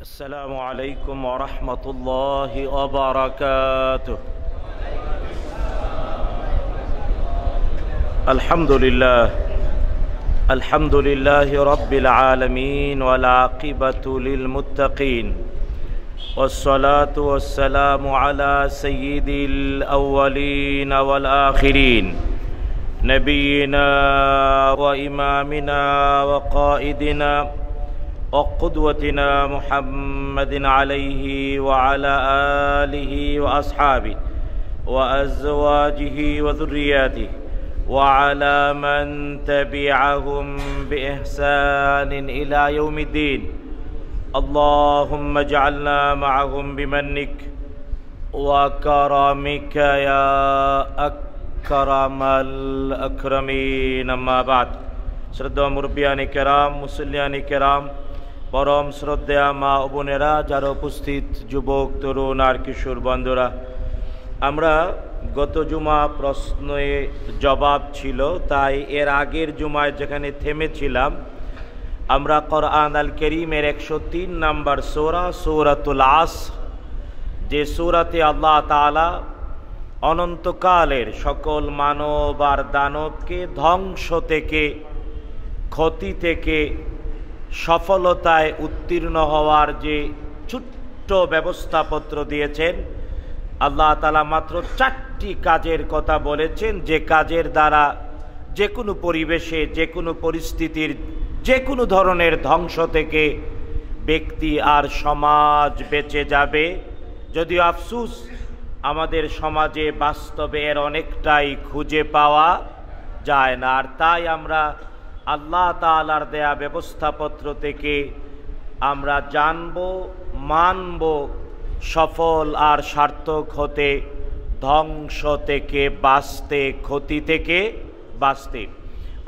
السلام عليكم ورحمة الله وبركاته الحمد لله الحمد لله رب العالمين والعاقبة للمتقين والصلاة والسلام على سيد الأولين والآخرين نبينا وإمامنا وقائدنا وقدوتنا محمد عليه وعلى آله وأصحابه وأزواجه وذرياته وعلى من تبعهم بإحسان إلى يوم الدين اللهم اجعلنا معهم بمنك وكرمك يا أكرم الأكرمين أما بعد শ্রদ্ধা مربياني كرام মুসল্লিয়ানি كرام পরম শ্রদ্ধা মা ও বোনেরা যারা উপস্থিত যুবক তরুণ আর কিশোর বন্ধুরা আমরা গত জুমা প্রশ্নে জবাব ছিল তাই এর আগের জুমায় যেখানে থেমেছিলাম আমরা কোরআন আল করিমের একশো তিন নম্বর সোরা সৌরাতুল আস যে সৌরাতে আল্লাহ তালা অনন্তকালের সকল মানব আর দানবকে ধ্বংস থেকে ক্ষতি থেকে সফলতায় উত্তীর্ণ হওয়ার যে ছোট্ট ব্যবস্থাপত্র দিয়েছেন আল্লাহ তালা মাত্র চারটি কাজের কথা বলেছেন যে কাজের দ্বারা যে কোনো পরিবেশে যে কোনো পরিস্থিতির যে কোনো ধরনের ধ্বংস থেকে ব্যক্তি আর সমাজ বেঁচে যাবে যদিও আফসুস আমাদের সমাজে বাস্তবে এর অনেকটাই খুঁজে পাওয়া যায় না আর তাই আমরা আল্লাহ তালার দেয়া ব্যবস্থাপত্র থেকে আমরা জানব মানব সফল আর সার্থক হতে ধ্বংস থেকে বাঁচতে ক্ষতি থেকে বাঁচতে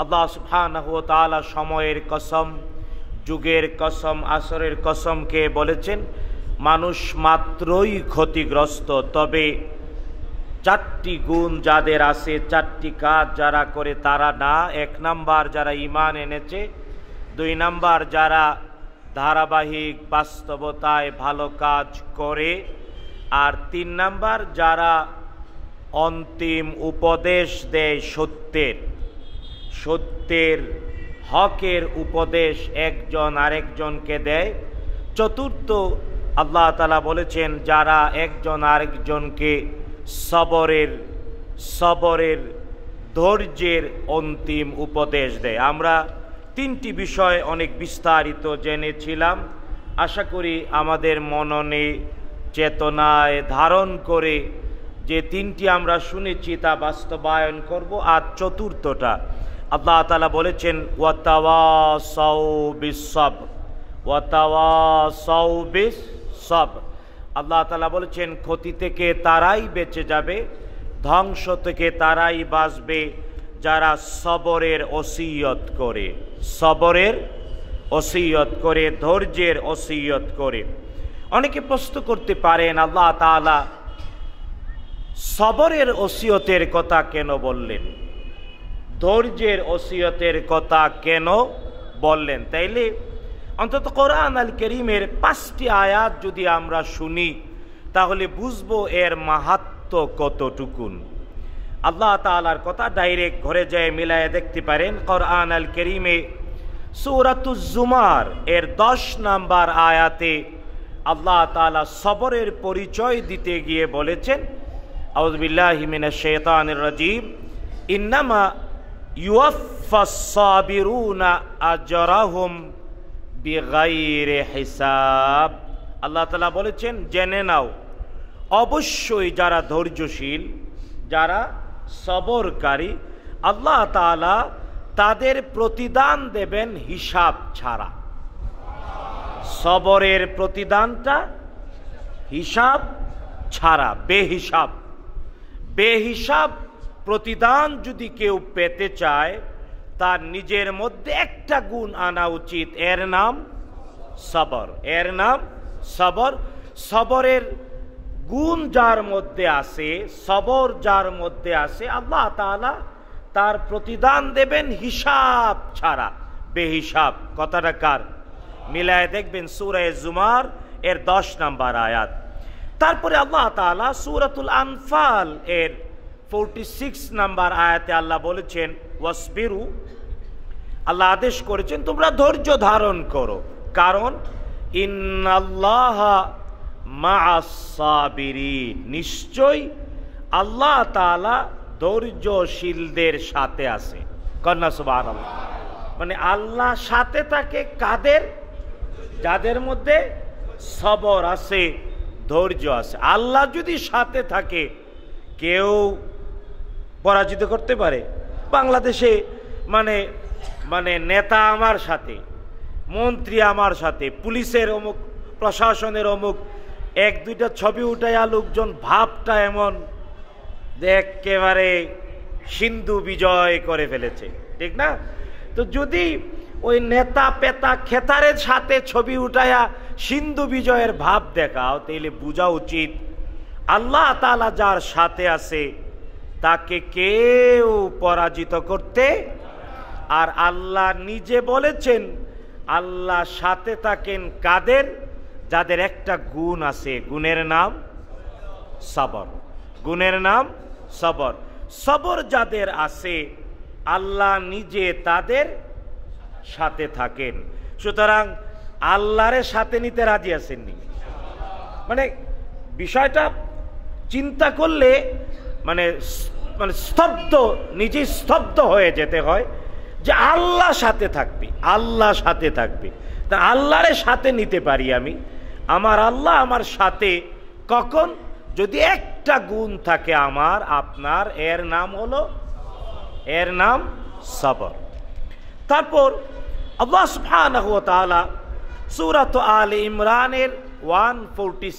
আল্লাহ সুফান তাআলা সময়ের কসম যুগের কসম আসরের কসমকে বলেছেন মানুষ মাত্রই ক্ষতিগ্রস্ত তবে চারটি গুণ যাদের আছে চারটি কাজ যারা করে তারা না এক নাম্বার যারা ইমান এনেছে দুই নাম্বার যারা ধারাবাহিক বাস্তবতায় ভালো কাজ করে আর তিন নাম্বার যারা অন্তিম উপদেশ দেয় সত্যের সত্যের হকের উপদেশ একজন আরেকজনকে দেয় চতুর্থ আল্লাহ তালা বলেছেন যারা একজন আরেকজনকে সবরের সবরের ধৈর্যের অন্তিম উপদেশ দেয় আমরা তিনটি বিষয় অনেক বিস্তারিত জেনেছিলাম আশা করি আমাদের মননে চেতনায় ধারণ করে যে তিনটি আমরা শুনেছি তা বাস্তবায়ন করব আর চতুর্থটা আল্লাহ তালা বলেছেন ওয়াতাওয়া সব ওয়াতাওয়া সব আল্লাহ তালা বলেছেন ক্ষতি থেকে তারাই বেঁচে যাবে ধ্বংস থেকে তারাই বাঁচবে যারা সবরের ওসিয়ত করে সবরের ওসিয়ত করে ধৈর্যের ওসিয়ত করে অনেকে প্রশ্ন করতে পারেন আল্লাহ তালা সবরের ওসিয়তের কথা কেন বললেন ধৈর্যের ওসিয়তের কথা কেন বললেন তাইলে অন্তত কোরআন আল করিমের পাঁচটি আয়াত যদি আমরা শুনি তাহলে বুঝবো এর মাহাত্ম কতটুকুন আল্লাহ তালার কথা ডাইরেক্ট ঘরে যেয়ে মিলায় দেখতে পারেন কোরআন আল করিমে সুরাতুজুমার এর দশ নাম্বার আয়াতে আল্লাহ তালা সবরের পরিচয় দিতে গিয়ে বলেছেন আউজবিল্লাহিমিনা শেতান রাজীব ইন্নামা ইউফা সাবিরুনা আজরাহুম বেগাইরে হিসাব আল্লাহ তালা বলেছেন জেনে নাও অবশ্যই যারা ধৈর্যশীল যারা সবরকারী আল্লাহ তালা তাদের প্রতিদান দেবেন হিসাব ছাড়া সবরের প্রতিদানটা হিসাব ছাড়া বেহিসাব বেহিসাব প্রতিদান যদি কেউ পেতে চায় তার নিজের মধ্যে একটা গুণ আনা উচিত এর নাম সবর এর নাম সবর সবরের গুণ যার মধ্যে আছে সবর যার মধ্যে আছে আল্লাহ তালা তার প্রতিদান দেবেন হিসাব ছাড়া বেহিসাব কথাটা কার মিলায় দেখবেন সুরে জুমার এর দশ নাম্বার আয়াত তারপরে আল্লাহ তালা সুরাতুল আনফাল এর ফোরটি সিক্স নাম্বার আয়াতে আল্লাহ বলেছেন ওয়াসবিরু আল্লাহ আদেশ করেছেন তোমরা ধৈর্য ধারণ করো কারণ ইন্নাল্লাহ মাসাবিরি নিশ্চয় আল্লাহ তালা ধৈর্যশীলদের সাথে আছে কন্যা সুবাহ মানে আল্লাহ সাথে থাকে কাদের যাদের মধ্যে সবর আছে ধৈর্য আছে আল্লাহ যদি সাথে থাকে কেউ পরাজিত করতে পারে বাংলাদেশে মানে মানে নেতা আমার সাথে মন্ত্রী আমার সাথে পুলিশের অমুক প্রশাসনের অমুক এক দুইটা ছবি উঠাইয়া লোকজন ভাবটা এমন একেবারে সিন্ধু বিজয় করে ফেলেছে ঠিক না তো যদি ওই নেতা পেতা খেতারের সাথে ছবি উঠাইয়া সিন্ধু বিজয়ের ভাব দেখাও তাইলে বোঝা উচিত আল্লাহ তালা যার সাথে আছে তাকে কেউ পরাজিত করতে আর আল্লাহ নিজে বলেছেন আল্লাহ সাথে থাকেন কাদের যাদের একটা গুণ আছে গুণের নাম সবর গুণের নাম সবর সবর যাদের আছে আল্লাহ নিজে তাদের সাথে থাকেন সুতরাং আল্লাহরে সাথে নিতে রাজি আছেননি মানে বিষয়টা চিন্তা করলে মানে মানে স্তব্ধ নিজে স্তব্ধ হয়ে যেতে হয় যে আল্লাহ সাথে থাকবি আল্লাহ সাথে থাকবি তা আল্লাহরে সাথে নিতে পারি আমি আমার আল্লাহ আমার সাথে কখন যদি একটা গুণ থাকে আমার আপনার এর নাম হলো এর নাম সবর তারপর আল্লাহ সুবহানাহু ওয়া তাআলা সূরা আল ইমরানের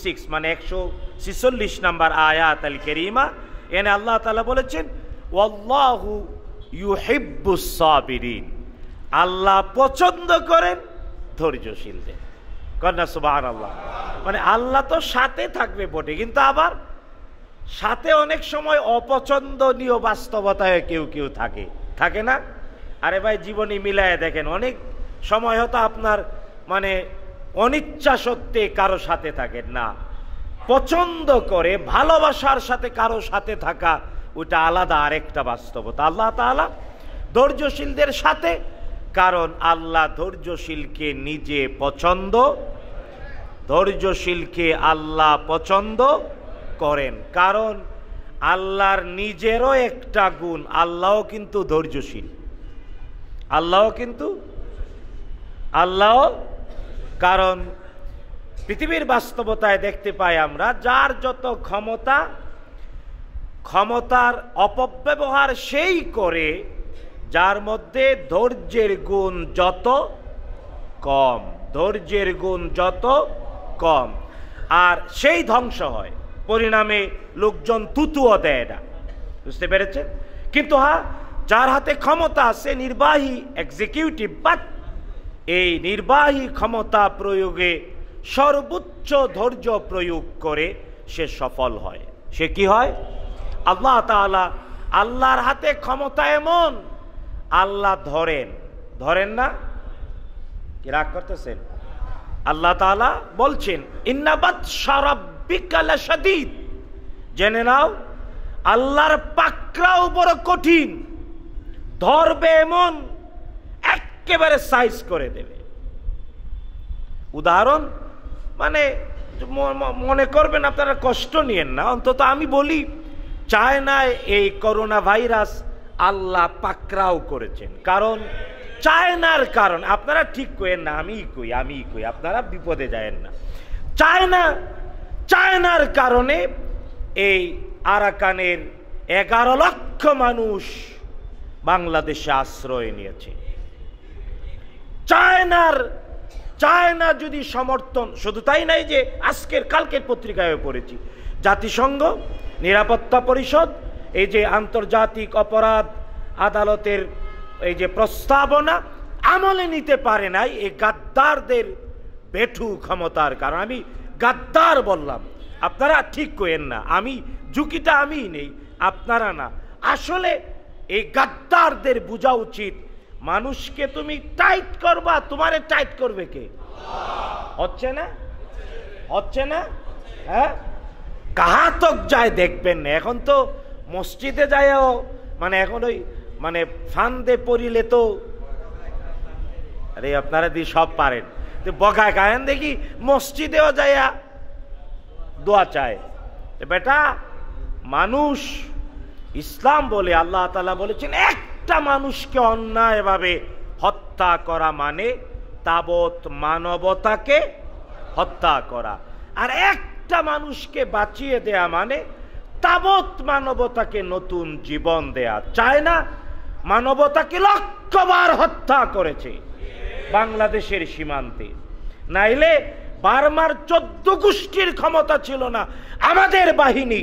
সিক্স মানে 146 নম্বর আয়াত আল কেরিমা এনে আল্লাহ তালা বলেছেন ওয়াল্লাহু ইউহিবুসাবিরিন আল্লাহ পছন্দ করেন ধৈর্যশীলদের কন্যা সুবাহ আল্লাহ মানে আল্লাহ তো সাথে থাকবে বটে কিন্তু আবার সাথে অনেক সময় অপছন্দনীয় বাস্তবতায় কেউ কেউ থাকে থাকে না আরে ভাই জীবনী মিলায় দেখেন অনেক সময় হয়তো আপনার মানে অনিচ্ছা সত্ত্বে কারো সাথে থাকেন না পছন্দ করে ভালোবাসার সাথে কারো সাথে থাকা ওটা আলাদা আরেকটা বাস্তবতা আল্লাহ তালা ধৈর্যশীলদের সাথে কারণ আল্লাহ ধৈর্যশীলকে নিজে পছন্দ ধৈর্যশীলকে আল্লাহ পছন্দ করেন কারণ আল্লাহর নিজেরও একটা গুণ আল্লাহও কিন্তু ধৈর্যশীল আল্লাহও কিন্তু আল্লাহ কারণ পৃথিবীর বাস্তবতায় দেখতে পাই আমরা যার যত ক্ষমতা ক্ষমতার অপব্যবহার সেই করে যার মধ্যে ধৈর্যের গুণ যত কম ধৈর্যের গুণ যত কম আর সেই ধ্বংস হয় পরিণামে লোকজন তুতুও দেয় না বুঝতে পেরেছেন কিন্তু হ্যাঁ যার হাতে ক্ষমতা আছে নির্বাহী এক্সিকিউটিভ বা এই নির্বাহী ক্ষমতা প্রয়োগে সর্বোচ্চ ধৈর্য প্রয়োগ করে সে সফল হয় সে কি হয় আল্লাহ তালা আল্লাহর হাতে ক্ষমতা এমন আল্লাহ ধরেন ধরেন না কি রাগ করতেছেন আল্লাহ তালা বলছেন ইন্নাবাদ সারাবিকালীদ জেনে নাও আল্লাহর পাকরা বড় কঠিন ধরবে এমন একেবারে সাইজ করে দেবে উদাহরণ মানে মনে করবেন আপনারা কষ্ট নিয়েন না অন্তত আমি বলি চায় না এই করোনা ভাইরাস আল্লাহ পাকরাও করেছেন কারণ চায়নার কারণ আপনারা ঠিক কইেন না আমি কই আমি কই আপনারা বিপদে যায়েন না চায়না চায়নার কারণে এই আরাকানের এগারো লক্ষ মানুষ বাংলাদেশে আশ্রয় নিয়েছে চায়নার চায় না যদি সমর্থন শুধু তাই নাই যে আজকের কালকের পত্রিকায় পড়েছি জাতিসংঘ নিরাপত্তা পরিষদ এই যে আন্তর্জাতিক অপরাধ আদালতের এই যে প্রস্তাবনা আমলে নিতে পারে নাই এই গাদ্দারদের বেঠু ক্ষমতার কারণ আমি গাদ্দার বললাম আপনারা ঠিক কেন না আমি ঝুঁকিটা আমিই নেই আপনারা না আসলে এই গাদ্দারদের বোঝা উচিত মানুষকে তুমি টাইট করবা তোমারে টাইট করবে কে হচ্ছে না হচ্ছে না হ্যাঁ কাহাতক যায় দেখবেন না এখন তো মসজিদে যায়ও মানে এখন ওই মানে ফান্দে পড়িলে তো আরে আপনারা দি সব পারেন তো বকা গায়েন দেখি মসজিদেও যায়া দোয়া চায় বেটা মানুষ ইসলাম বলে আল্লাহ তালা বলেছেন এক একটা মানুষকে অন্যায়ভাবে হত্যা করা মানে তাবৎ মানবতাকে হত্যা করা আর একটা মানুষকে বাঁচিয়ে দেয়া মানে তাবৎ মানবতাকে নতুন জীবন দেয়া চায় না মানবতাকে লক্ষবার হত্যা করেছে বাংলাদেশের সীমান্তে নাইলে বার্মার চোদ্দ গোষ্ঠীর ক্ষমতা ছিল না আমাদের বাহিনী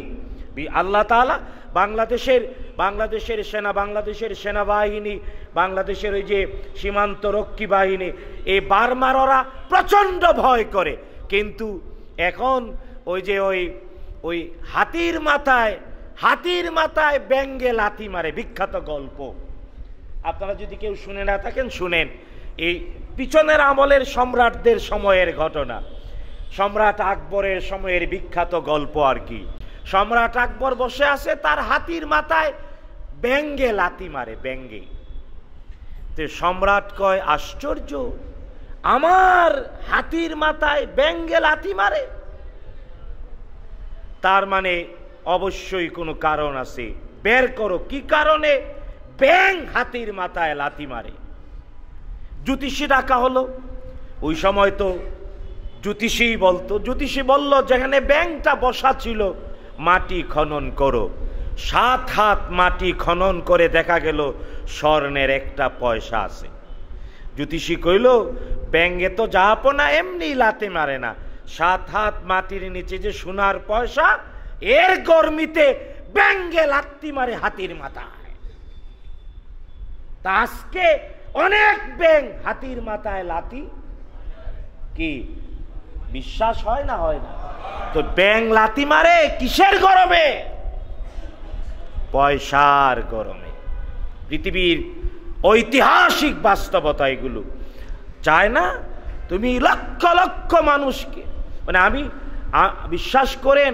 আল্লাহ তালা বাংলাদেশের বাংলাদেশের সেনা বাংলাদেশের সেনাবাহিনী বাংলাদেশের ওই যে সীমান্ত রক্ষী বাহিনী এই বার্মাররা প্রচণ্ড ভয় করে কিন্তু এখন ওই যে ওই ওই হাতির মাথায় হাতির মাথায় ব্যঙ্গে লাথি মারে বিখ্যাত গল্প আপনারা যদি কেউ শুনে না থাকেন শুনেন এই পিছনের আমলের সম্রাটদের সময়ের ঘটনা সম্রাট আকবরের সময়ের বিখ্যাত গল্প আর কি সম্রাট আকবর বসে আছে তার হাতির মাথায় ব্যঙ্গে লাতি মারে ব্যঙ্গে তো সম্রাট কয় আশ্চর্য আমার হাতির মাথায় ব্যঙ্গে লাতি মারে তার মানে অবশ্যই কোনো কারণ আছে বের করো কি কারণে ব্যাং হাতির মাথায় লাতি মারে জ্যোতিষী ডাকা হলো ওই সময় তো জ্যোতিষী বলতো জ্যোতিষী বলল যেখানে ব্যাংটা বসা ছিল মাটি খনন করো সাত হাত মাটি খনন করে দেখা গেল স্বর্ণের একটা পয়সা আছে জ্যোতিষী কইল ব্যাঙ্গে তো না এমনি লাতে মারে না সাত হাত মাটির নিচে যে সোনার পয়সা এর গরমিতে ব্যাঙ্গে লাত্তি মারে হাতির মাথায় তা আজকে অনেক ব্যাঙ হাতির মাথায় লাতি কি বিশ্বাস হয় না হয় না তো ব্যাং লাতি মারে কিসের গরমে পয়সার গরমে পৃথিবীর ঐতিহাসিক বাস্তবতা এগুলো চায় না তুমি লক্ষ লক্ষ মানুষকে মানে আমি বিশ্বাস করেন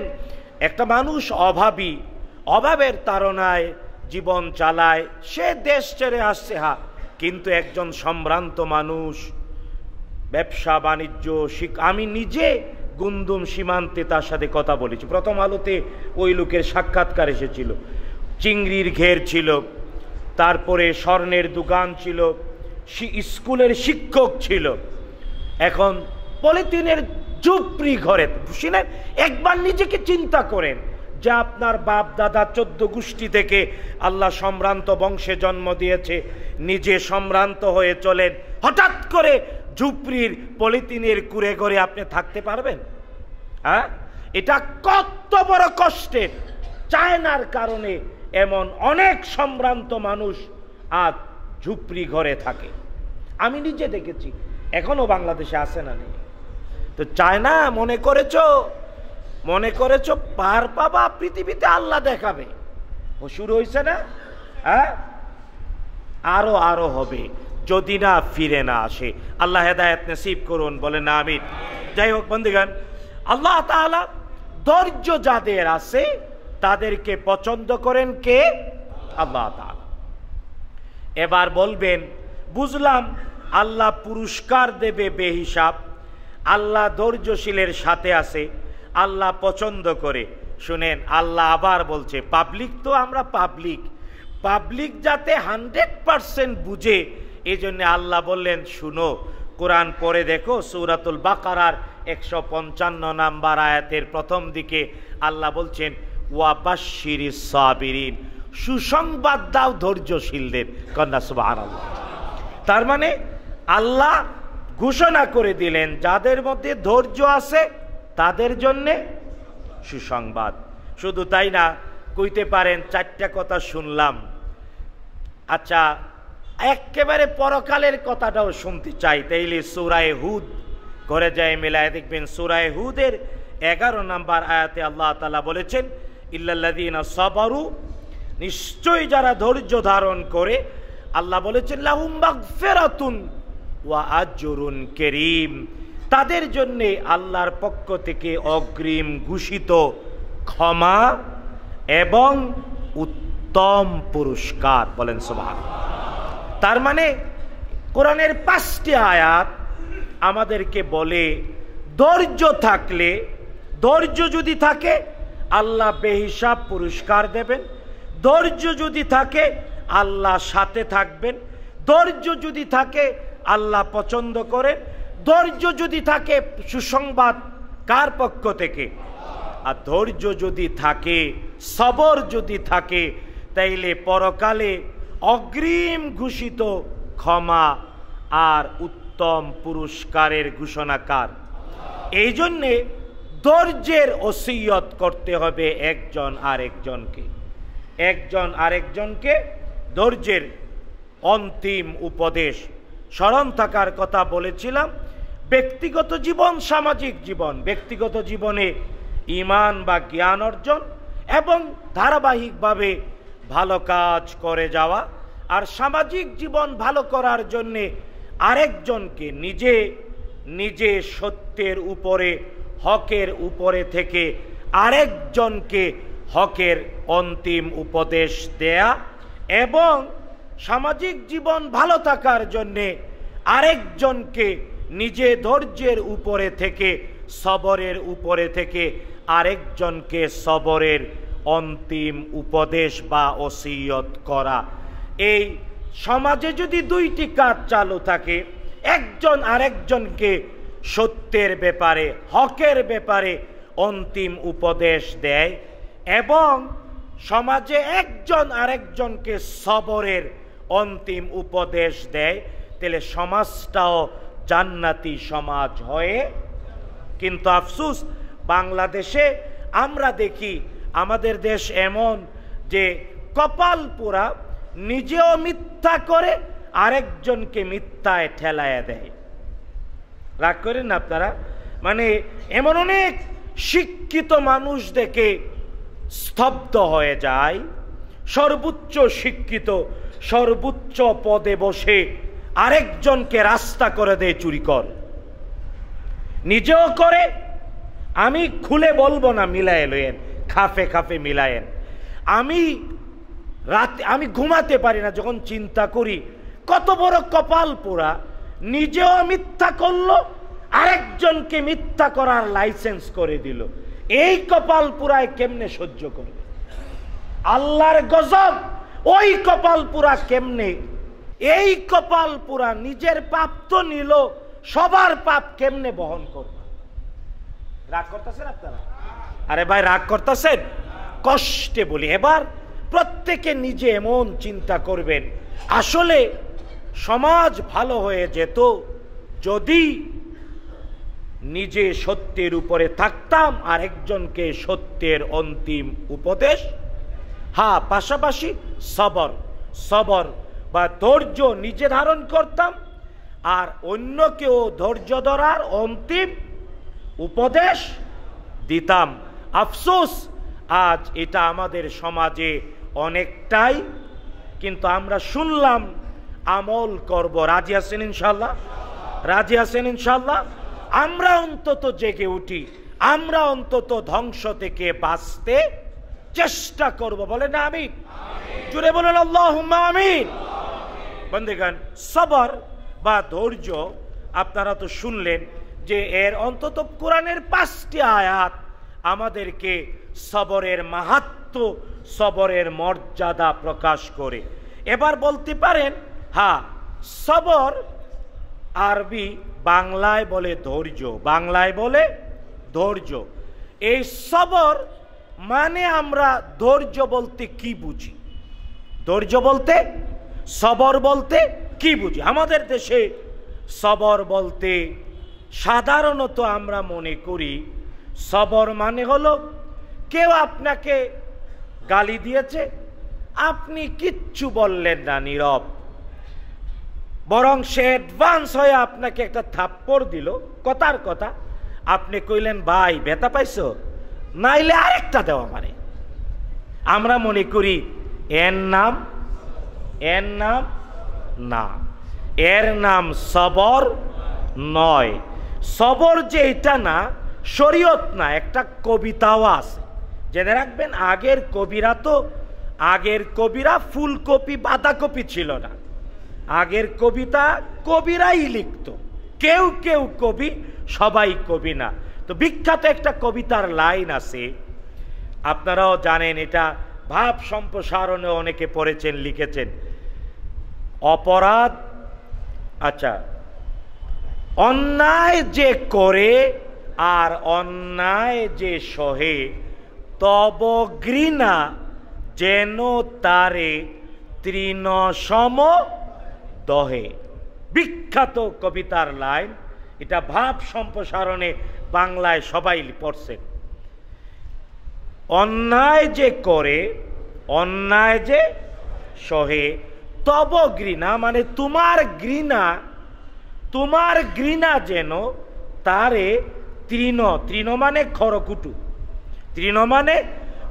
একটা মানুষ অভাবী অভাবের তাড়নায় জীবন চালায় সে দেশ ছেড়ে আসছে হা কিন্তু একজন সম্ভ্রান্ত মানুষ ব্যবসা বাণিজ্য শিখ আমি নিজে গুন্দুম সীমান্তে তার সাথে কথা বলেছি প্রথম আলোতে ওই লোকের সাক্ষাৎকার এসেছিল চিংড়ির ঘের ছিল তারপরে স্বর্ণের দোকান ছিল স্কুলের শিক্ষক ছিল এখন পলিথিনের জুপ্রি ঘরে শুনেন একবার নিজেকে চিন্তা করেন যা আপনার বাপ দাদা চোদ্দ গোষ্ঠী থেকে আল্লাহ সম্ভ্রান্ত বংশে জন্ম দিয়েছে নিজে সম্ভ্রান্ত হয়ে চলেন হঠাৎ করে ঝুপড়ির পলিথিনের কুড়ে ঘরে আপনি থাকতে পারবেন হ্যাঁ এটা কত বড় কষ্টে চায়নার কারণে এমন অনেক সম্ভ্রান্ত মানুষ আজ ঝুপড়ি ঘরে থাকে আমি নিজে দেখেছি এখনও বাংলাদেশে আসে না নেই তো চায়না মনে করেছ মনে করেছ পার পাবা পৃথিবীতে আল্লাহ দেখাবে হসুর হয়েছে না হ্যাঁ আরো আরো হবে যদি না ফিরে না আসে আল্লাহ হেদায়ত নসিব করুন বলে না আমি যাই হোক বন্ধুগান আল্লাহ তালা ধৈর্য যাদের আছে তাদেরকে পছন্দ করেন কে আল্লাহ এবার বলবেন বুঝলাম আল্লাহ পুরস্কার দেবে বেহিসাব আল্লাহ ধৈর্যশীলের সাথে আছে আল্লাহ পছন্দ করে শুনেন আল্লাহ আবার বলছে পাবলিক তো আমরা পাবলিক পাবলিক যাতে হান্ড্রেড পারসেন্ট বুঝে এই জন্য আল্লাহ বললেন শুনো কোরআন পরে দেখো সৌরাতুল বাকারার একশো পঞ্চান্ন নাম্বার আয়াতের প্রথম দিকে আল্লাহ বলছেন ওয়াবাশির সাবিরিন সুসংবাদ দাও ধৈর্যশীলদের কন্যা সুবাহ তার মানে আল্লাহ ঘোষণা করে দিলেন যাদের মধ্যে ধৈর্য আছে তাদের জন্যে সুসংবাদ শুধু তাই না কইতে পারেন চারটা কথা শুনলাম আচ্ছা একেবারে পরকালের কথাটাও শুনতে চাই তাইলে সুরায় হুদ করে যায় মিলায় দেখবেন সুরায় হুদের এগারো নাম্বার আয়াতে আল্লাহ তালা বলেছেন ইল্লাদিনা সবারু নিশ্চয়ই যারা ধৈর্য ধারণ করে আল্লাহ বলেছেন ফেরাতুন ওয়া আজরুন কেরিম তাদের জন্যে আল্লাহর পক্ষ থেকে অগ্রিম ঘোষিত ক্ষমা এবং উত্তম পুরস্কার বলেন সোভা তার মানে কোরআনের পাঁচটি আয়াত আমাদেরকে বলে ধৈর্য থাকলে ধৈর্য যদি থাকে আল্লাহ বেহিসাব পুরস্কার দেবেন ধৈর্য যদি থাকে আল্লাহ সাথে থাকবেন ধৈর্য যদি থাকে আল্লাহ পছন্দ করেন ধৈর্য যদি থাকে সুসংবাদ কার পক্ষ থেকে আর ধৈর্য যদি থাকে সবর যদি থাকে তাইলে পরকালে অগ্রিম ঘোষিত ক্ষমা আর উত্তম পুরস্কারের ঘোষণাকার এই জন্যে ধৈর্যের ওসিয়ত করতে হবে একজন আরেকজনকে একজন আরেকজনকে ধৈর্যের অন্তিম উপদেশ স্মরণ থাকার কথা বলেছিলাম ব্যক্তিগত জীবন সামাজিক জীবন ব্যক্তিগত জীবনে ইমান বা জ্ঞান অর্জন এবং ধারাবাহিকভাবে ভালো কাজ করে যাওয়া আর সামাজিক জীবন ভালো করার জন্যে আরেকজনকে নিজে নিজে সত্যের উপরে হকের উপরে থেকে আরেকজনকে হকের অন্তিম উপদেশ দেয়া এবং সামাজিক জীবন ভালো থাকার জন্যে আরেকজনকে নিজে ধৈর্যের উপরে থেকে সবরের উপরে থেকে আরেকজনকে সবরের অন্তিম উপদেশ বা ওসিয়ত করা এই সমাজে যদি দুইটি কাজ চালু থাকে একজন আরেকজনকে সত্যের ব্যাপারে হকের ব্যাপারে অন্তিম উপদেশ দেয় এবং সমাজে একজন আরেকজনকে সবরের অন্তিম উপদেশ দেয় তাহলে সমাজটাও জান্নাতি সমাজ হয়ে কিন্তু আফসুস বাংলাদেশে আমরা দেখি আমাদের দেশ এমন যে কপাল পোড়া নিজেও মিথ্যা করে আরেকজনকে মিথ্যায় ঠেলায় দেয় রাগ করেন আপনারা মানে এমন অনেক শিক্ষিত মানুষ দেখে স্তব্ধ হয়ে যায় সর্বোচ্চ শিক্ষিত সর্বোচ্চ পদে বসে আরেকজনকে রাস্তা করে দেয় চুরি কর নিজেও করে আমি খুলে বলবো না মিলায় লয়েন খাফে খাফে মিলায়েন আমি রাতে আমি ঘুমাতে পারি না যখন চিন্তা করি কত বড় কপাল পোড়া নিজেও মিথ্যা করলো আরেকজনকে মিথ্যা করার লাইসেন্স করে দিল এই কপাল পুরায় কেমনে সহ্য করবে আল্লাহর গজব ওই কপাল পুরা কেমনে এই কপাল পুরা নিজের পাপ তো নিল সবার পাপ কেমনে বহন করবে রাগ করতেছেন আপনারা আরে ভাই রাগ করতেছেন কষ্টে বলি এবার প্রত্যেকে নিজে এমন চিন্তা করবেন আসলে সমাজ ভালো হয়ে যেত যদি নিজে সত্যের উপরে থাকতাম আর একজনকে সত্যের অন্তিম উপদেশ হ্যাঁ পাশাপাশি সবর সবর বা ধৈর্য নিজে ধারণ করতাম আর অন্যকেও ধৈর্য ধরার অন্তিম উপদেশ দিতাম আফসোস আজ এটা আমাদের সমাজে অনেকটাই কিন্তু আমরা শুনলাম আমল করব রাজি আছেন ইনশাল্লাহ রাজি আছেন ইনশাল্লাহ আমরা অন্তত জেগে উঠি আমরা অন্তত ধ্বংস থেকে বাঁচতে চেষ্টা করব বলে না আমি জুড়ে বলেন আল্লাহ আমিন বন্দেগান সবর বা ধৈর্য আপনারা তো শুনলেন যে এর অন্তত কোরআনের পাঁচটি আয়াত আমাদেরকে সবরের মাহাত্ম সবরের মর্যাদা প্রকাশ করে এবার বলতে পারেন হা সবর আরবি বাংলায় বলে ধৈর্য বাংলায় বলে ধৈর্য এই সবর মানে আমরা ধৈর্য বলতে কি বুঝি ধৈর্য বলতে সবর বলতে কি বুঝি আমাদের দেশে সবর বলতে সাধারণত আমরা মনে করি সবর মানে হলো কেউ আপনাকে গালি দিয়েছে আপনি কিচ্ছু বললেন না নীরব বরং সে অ্যাডভান্স হয়ে আপনাকে একটা থাপ্পড় দিল কথার কথা আপনি কইলেন ভাই বেতা পাইছো নাইলে আরেকটা দেওয়া মানে আমরা মনে করি এর নাম এর নাম না এর নাম সবর নয় সবর যে এটা না শরীয়ত না একটা কবিতাও আছে জেনে রাখবেন আগের কবিরা তো আগের কবিরা ফুলকপি বাঁধাকপি ছিল না আগের কবিতা কবিরাই লিখত কেউ কেউ কবি সবাই কবি না তো বিখ্যাত একটা কবিতার লাইন আছে আপনারাও জানেন এটা ভাব সম্প্রসারণে অনেকে পড়েছেন লিখেছেন অপরাধ আচ্ছা অন্যায় যে করে আর অন্যায় যে সহে তব ঘৃণা যেন তারে সম দহে বিখ্যাত কবিতার লাইন এটা ভাব সম্প্রসারণে বাংলায় সবাই পড়ছেন অন্যায় যে করে অন্যায় যে সহে তব ঘৃণা মানে তোমার ঘৃণা তোমার ঘৃণা যেন তারে তৃণ তৃণ মানে খড়কুটু তৃণ মানে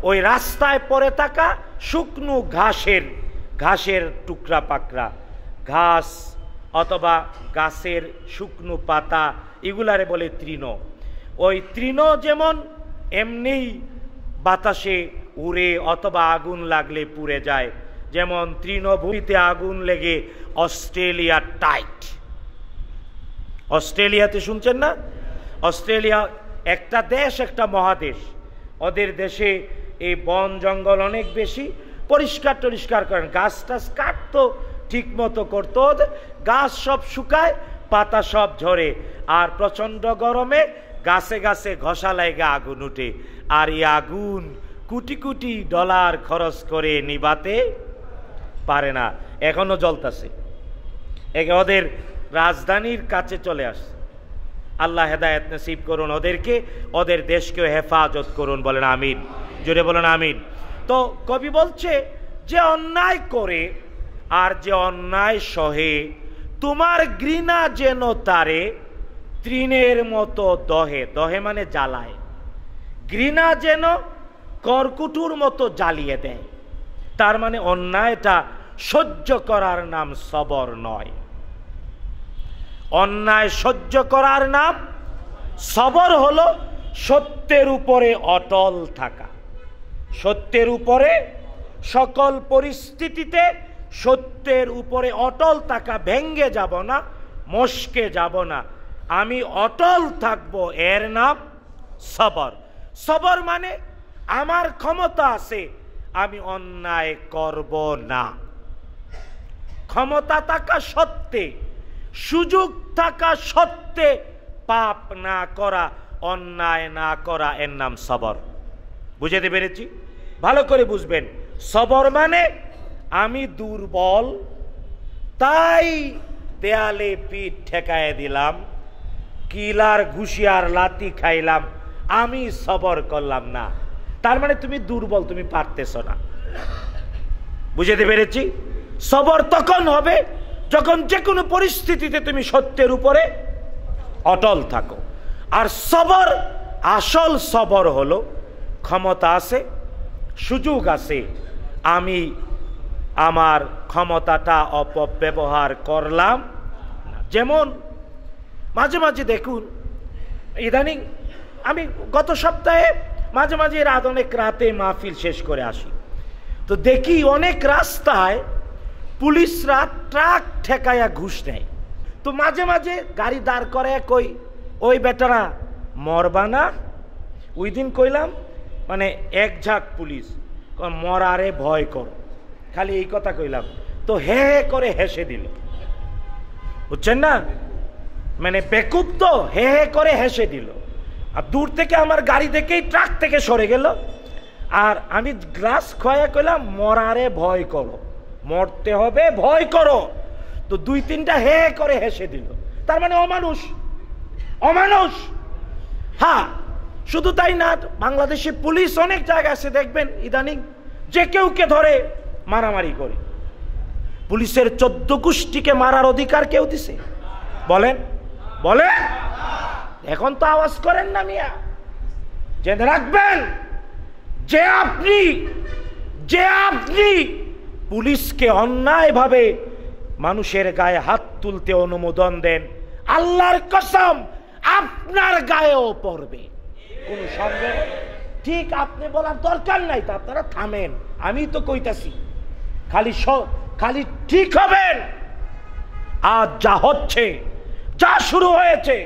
ওই রাস্তায় পড়ে থাকা শুকনো ঘাসের ঘাসের টুকরা পাকরা ঘাস অথবা গাছের শুকনো পাতা এগুলারে বলে তৃণ ওই তৃণ যেমন এমনিই বাতাসে উড়ে অথবা আগুন লাগলে পুড়ে যায় যেমন তৃণভূমিতে আগুন লেগে অস্ট্রেলিয়া টাইট অস্ট্রেলিয়াতে শুনছেন না অস্ট্রেলিয়া একটা দেশ একটা মহাদেশ ওদের দেশে এই বন জঙ্গল অনেক বেশি পরিষ্কার টরিষ্কার করেন গাছ টাছ কাটতো ঠিক মতো করতো গাছ সব শুকায় পাতা সব ঝরে আর প্রচণ্ড গরমে গাছে গাছে ঘষা লাইগা আগুন উঠে আর এই আগুন কুটি কোটি ডলার খরচ করে নিবাতে পারে না এখনও জলতাছে একে ওদের রাজধানীর কাছে চলে আসছে আল্লাহ হেদায়ত নসিব করুন ওদেরকে ওদের দেশকে হেফাজত করুন বলেন আমিন জোরে বলেন আমিন তো কবি বলছে যে অন্যায় করে আর যে অন্যায় সহে তোমার গৃণা যেন তারে তৃণের মতো দহে দহে মানে জ্বালায় গৃণা যেন করকুটুর মতো জ্বালিয়ে দেয় তার মানে অন্যায়টা সহ্য করার নাম সবর নয় অন্যায় সহ্য করার নাম সবর হল সত্যের উপরে অটল থাকা সত্যের উপরে সকল পরিস্থিতিতে সত্যের উপরে অটল থাকা ভেঙ্গে যাব না মস্কে যাব না আমি অটল থাকব এর নাম সবর সবর মানে আমার ক্ষমতা আছে আমি অন্যায় করব না ক্ষমতা থাকা সত্ত্বে সুযোগ থাকা সত্ত্বে পাপ না করা অন্যায় না করা এর নাম সবর বুঝাতে পেরেছি ভালো করে বুঝবেন সবর মানে আমি দুর্বল তাই দেয়ালে পিঠ ঠেকায় দিলাম কিলার ঘুষিয়ার লাতি খাইলাম আমি সবর করলাম না তার মানে তুমি দুর্বল তুমি পারতেছ না বুঝাতে পেরেছি সবর তখন হবে যখন যে কোনো পরিস্থিতিতে তুমি সত্যের উপরে অটল থাকো আর সবর আসল সবর হলো ক্ষমতা আছে সুযোগ আছে আমি আমার ক্ষমতাটা অপব্যবহার করলাম যেমন মাঝে মাঝে দেখুন ইদানিং আমি গত সপ্তাহে মাঝে মাঝে রাত অনেক রাতে মাহফিল শেষ করে আসি তো দেখি অনেক রাস্তায় পুলিশরা ট্রাক ঠেকায়া ঘুষ নেয় তো মাঝে মাঝে গাড়ি দাঁড় করে কই ওই বেটারা মরবা না ওই দিন কইলাম মানে এক ঝাঁক পুলিশ মরারে ভয় কর খালি এই কথা কইলাম তো হে হে করে হেসে দিল বুঝছেন না মানে বেকুব তো হে হে করে হেসে দিল আর দূর থেকে আমার গাড়ি দেখেই ট্রাক থেকে সরে গেল আর আমি গ্লাস খোয়া কইলাম মরারে ভয় করো মরতে হবে ভয় করো তো দুই তিনটা হে করে হেসে দিল তার মানে অমানুষ অমানুষ হ্যাঁ শুধু তাই না বাংলাদেশে পুলিশ অনেক জায়গা আছে দেখবেন ইদানিং যে কেউকে ধরে মারামারি করে পুলিশের চোদ্দ গোষ্ঠীকে মারার অধিকার কেউ দিছে বলেন বলে এখন তো আওয়াজ করেন না মিয়া জেনে রাখবেন যে আপনি যে আপনি পুলিশকে অন্যায়ভাবে মানুষের গায়ে হাত তুলতে অনুমোদন দেন আল্লাহর কসম আপনার গায়েও পড়বে কোন সন্দেহ ঠিক আপনি বলার দরকার নাই তা আপনারা থামেন আমি তো কইতাছি খালি খালি ঠিক হবেন আজ যা হচ্ছে যা শুরু হয়েছে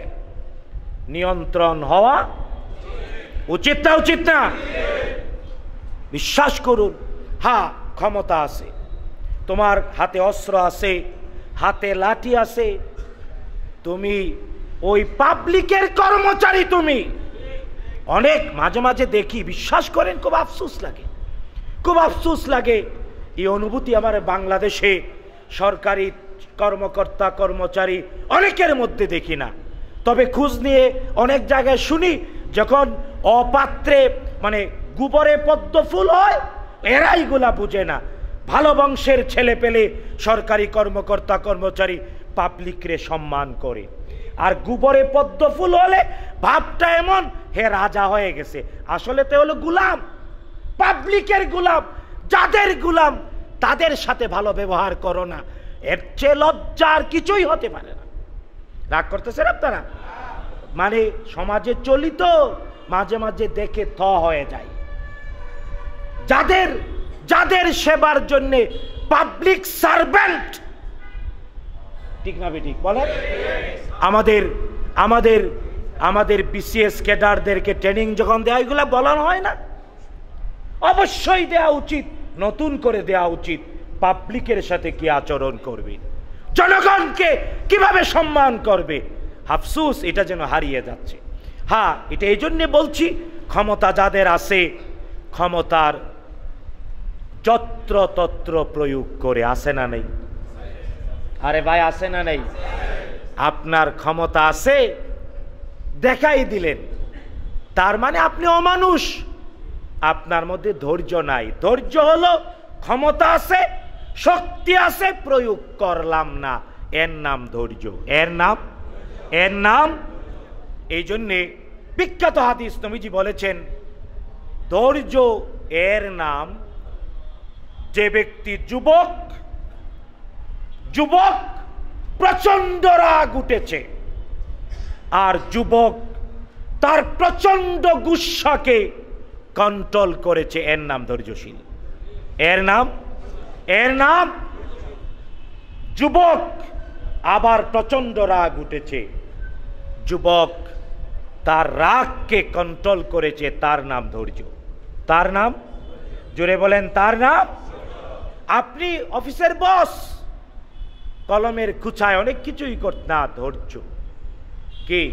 নিয়ন্ত্রণ হওয়া উচিত না উচিত না বিশ্বাস করুন হ্যাঁ ক্ষমতা আছে তোমার হাতে অস্ত্র আছে হাতে লাঠি আছে তুমি ওই পাবলিকের কর্মচারী তুমি অনেক মাঝে মাঝে দেখি বিশ্বাস করেন খুব আফসুস লাগে খুব আফসুস লাগে এই অনুভূতি আমার বাংলাদেশে সরকারি কর্মকর্তা কর্মচারী অনেকের মধ্যে দেখি না তবে খোঁজ নিয়ে অনেক জায়গায় শুনি যখন অপাত্রে মানে গোবরে পদ্ম ফুল হয় এরাই গুলা বুঝে না ভালো বংশের ছেলে পেলে সরকারি কর্মকর্তা কর্মচারী পাবলিকরে সম্মান করে আর গোবরে পদ্ম ফুল হলে ভাবটা এমন হে রাজা হয়ে গেছে আসলে তো হলো গুলাম পাবলিকের গুলাম যাদের গুলাম তাদের সাথে ভালো ব্যবহার করো না এর চেয়ে লজ্জার কিছুই হতে পারে না রাগ করতেছেন আপনারা মানে সমাজে চলিত মাঝে মাঝে দেখে থ হয়ে যায় যাদের যাদের সেবার জন্যে পাবলিক সার্ভেন্ট ঠিক না ঠিক বলেন আমাদের আমাদের আমাদের বিসিএস ক্যাডারদেরকে ট্রেনিং যখন দেওয়া এগুলো বলানো হয় না অবশ্যই দেওয়া উচিত নতুন করে দেওয়া উচিত পাবলিকের সাথে কি আচরণ করবে জনগণকে কিভাবে সম্মান করবে আফসুস এটা যেন হারিয়ে যাচ্ছে হ্যাঁ এটা এই জন্যে বলছি ক্ষমতা যাদের আছে ক্ষমতার যত্র তত্র প্রয়োগ করে আসে না নেই আরে ভাই আসে না নেই আপনার ক্ষমতা আছে দেখাই দিলেন তার মানে আপনি অমানুষ আপনার মধ্যে ধৈর্য নাই ধৈর্য হলো ক্ষমতা আছে শক্তি আছে প্রয়োগ করলাম না এর নাম ধৈর্য এর নাম এর নাম এই জন্যে বিখ্যাত হাদিস নবীজি বলেছেন ধৈর্য এর নাম যে ব্যক্তি যুবক যুবক প্রচন্ড রাগ উঠেছে আর যুবক তার প্রচণ্ড গুসাকে কন্ট্রোল করেছে এর নাম ধৈর্যশীল এর নাম এর নাম যুবক আবার প্রচন্ড রাগ উঠেছে যুবক তার রাগকে কন্ট্রোল করেছে তার নাম ধৈর্য তার নাম জুড়ে বলেন তার নাম আপনি অফিসের বস কলমের কুচায় অনেক কিছুই করত না ধৈর্য কি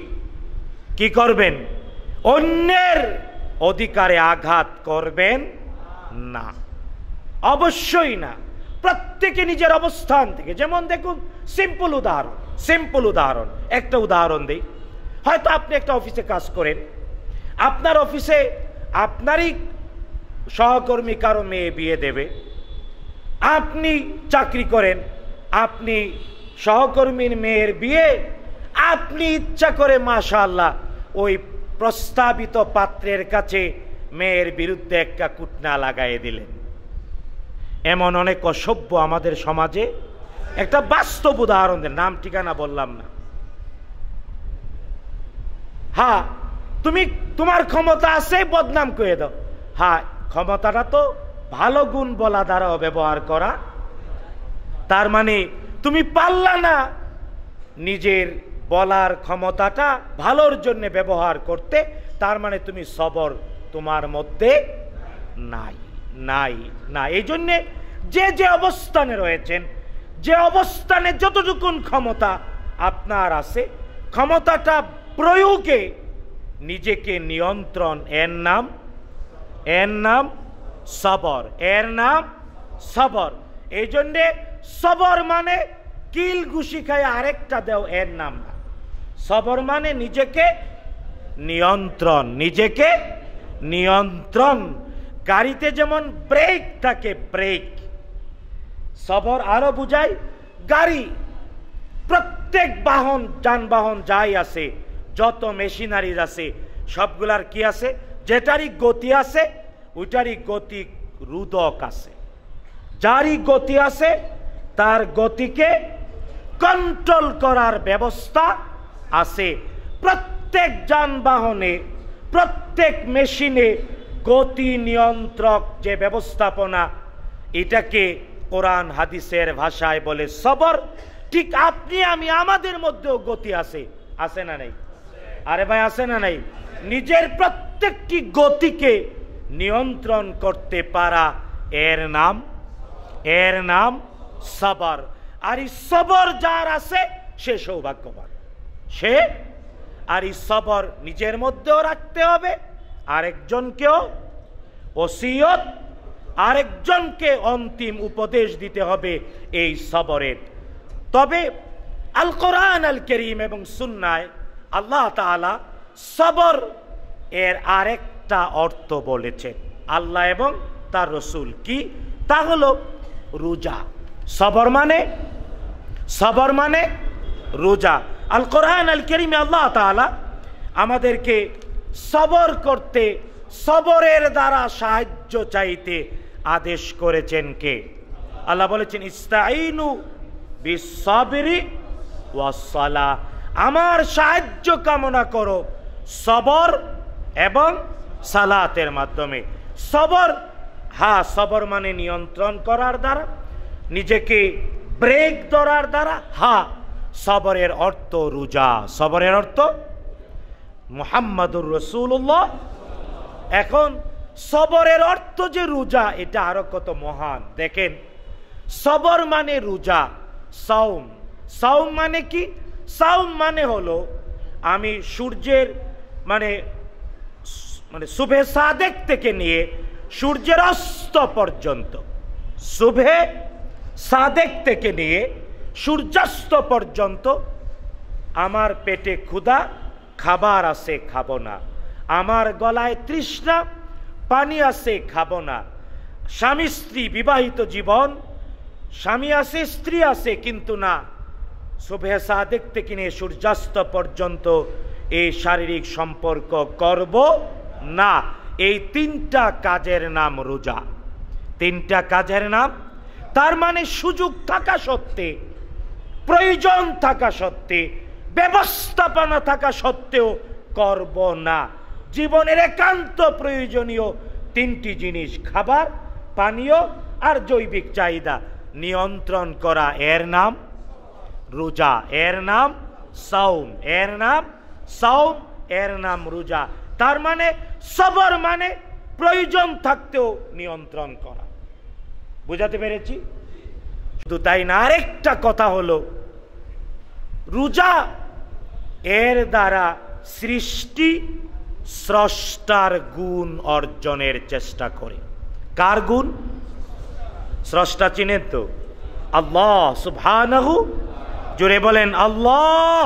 কি করবেন অন্যের অধিকারে আঘাত করবেন না অবশ্যই না প্রত্যেকে নিজের অবস্থান থেকে যেমন দেখুন সিম্পল উদাহরণ সিম্পল উদাহরণ একটা উদাহরণ দিই হয়তো আপনি একটা অফিসে কাজ করেন আপনার অফিসে আপনারই সহকর্মী কারো মেয়ে বিয়ে দেবে আপনি চাকরি করেন আপনি সহকর্মীর মেয়ের বিয়ে আপনি ইচ্ছা করে মাশাল্লাহ ওই প্রস্তাবিত পাত্রের কাছে মেয়ের বিরুদ্ধে একটা কুটনা লাগাইয়ে দিলেন এমন অনেক অসভ্য আমাদের সমাজে একটা বাস্তব উদাহরণ দেন নাম ঠিকানা বললাম না হ্যাঁ তুমি তোমার ক্ষমতা আছে বদনাম করে দাও হ্যাঁ ক্ষমতাটা তো ভালো গুণ বলা দ্বারাও ব্যবহার করা তার মানে তুমি পাল্লা না নিজের বলার ক্ষমতাটা ভালোর জন্য ব্যবহার করতে তার মানে তুমি সবর তোমার মধ্যে নাই নাই না এই জন্যে যে যে অবস্থানে রয়েছেন যে অবস্থানে যতটুকুন ক্ষমতা আপনার আছে ক্ষমতাটা প্রয়োগে নিজেকে নিয়ন্ত্রণ এর নাম এর নাম সবর এর নাম সবর এই জন্যে সবর মানে কিল ঘুষি খায় আরেকটা দেও এর নাম না সবর মানে নিজেকে নিয়ন্ত্রণ নিজেকে নিয়ন্ত্রণ গাড়িতে যেমন ব্রেক থাকে ব্রেক সবর আরো বুঝায় গাড়ি প্রত্যেক বাহন যানবাহন যাই আছে যত মেশিনারিজ আছে সবগুলার কি আছে যেটারই গতি আছে ওইটারই গতি রুদক আছে যারই গতি আছে তার গতিকে কন্ট্রোল করার ব্যবস্থা আছে প্রত্যেক যানবাহনে প্রত্যেক মেশিনে গতি নিয়ন্ত্রক যে ব্যবস্থাপনা এটাকে কোরআন হাদিসের ভাষায় বলে সবর ঠিক আপনি আমি আমাদের মধ্যেও গতি আছে আছে না নাই আরে ভাই আছে না নাই নিজের প্রত্যেকটি গতিকে নিয়ন্ত্রণ করতে পারা এর নাম এর নাম সবর আর এই সবর যার আছে সে সৌভাগ্যবান সে আর এই সবর নিজের মধ্যেও রাখতে হবে আরেকজনকেও ওসিয়ত আরেকজনকে অন্তিম উপদেশ দিতে হবে এই সবরের তবে আল কোরআন আল করিম এবং সুন্নায় আল্লাহ তালা সবর এর আরেক একটা অর্থ বলেছে আল্লাহ এবং তার রসুল কি তা হল রোজা সবর মানে সবর মানে রোজা আল কোরআন আল করিমে আল্লাহ তালা আমাদেরকে সবর করতে সবরের দ্বারা সাহায্য চাইতে আদেশ করেছেন কে আল্লাহ বলেছেন ইস্তাইনু বিসবরি ওয়াসলা আমার সাহায্য কামনা করো সবর এবং সালাতের মাধ্যমে সবর হ্যাঁ সবর মানে নিয়ন্ত্রণ করার দ্বারা নিজেকে ব্রেক ধরার দ্বারা হা হ্যাঁ, সবরের অর্থ রোজা সবরের অর্থ মোহাম্মদুর রসুল্লাহ এখন সবরের অর্থ যে রোজা এটা আরো কত মহান দেখেন সবর মানে রোজা সাউম সাউম মানে কি সাউম মানে হলো আমি সূর্যের মানে মানে শুভে সাদেক থেকে নিয়ে সূর্যের অস্ত পর্যন্ত শুভে সাদেক থেকে নিয়ে সূর্যাস্ত পর্যন্ত আমার পেটে ক্ষুধা খাবার আছে খাব না আমার গলায় তৃষ্ণা পানি আছে খাব না স্বামী স্ত্রী বিবাহিত জীবন স্বামী আছে স্ত্রী আছে কিন্তু না শুভে সাদেক থেকে নিয়ে সূর্যাস্ত পর্যন্ত এই শারীরিক সম্পর্ক করব না এই তিনটা কাজের নাম রোজা তিনটা কাজের নাম তার মানে সুযোগ থাকা সত্ত্বে প্রয়োজন থাকা সত্ত্বে ব্যবস্থাপনা থাকা সত্ত্বেও করব না জীবনের একান্ত প্রয়োজনীয় তিনটি জিনিস খাবার পানীয় আর জৈবিক চাহিদা নিয়ন্ত্রণ করা এর নাম রোজা এর নাম সাউম এর নাম সাউম এর নাম রোজা তার মানে সবর মানে প্রয়োজন থাকতেও নিয়ন্ত্রণ করা বুঝাতে পেরেছি শুধু তাই না আরেকটা কথা হলো রোজা এর দ্বারা সৃষ্টি স্রষ্টার গুণ অর্জনের চেষ্টা করে কার গুণ স্রষ্টা চিনেন তো আল্লাহ সুভানাহু জোরে বলেন আল্লাহ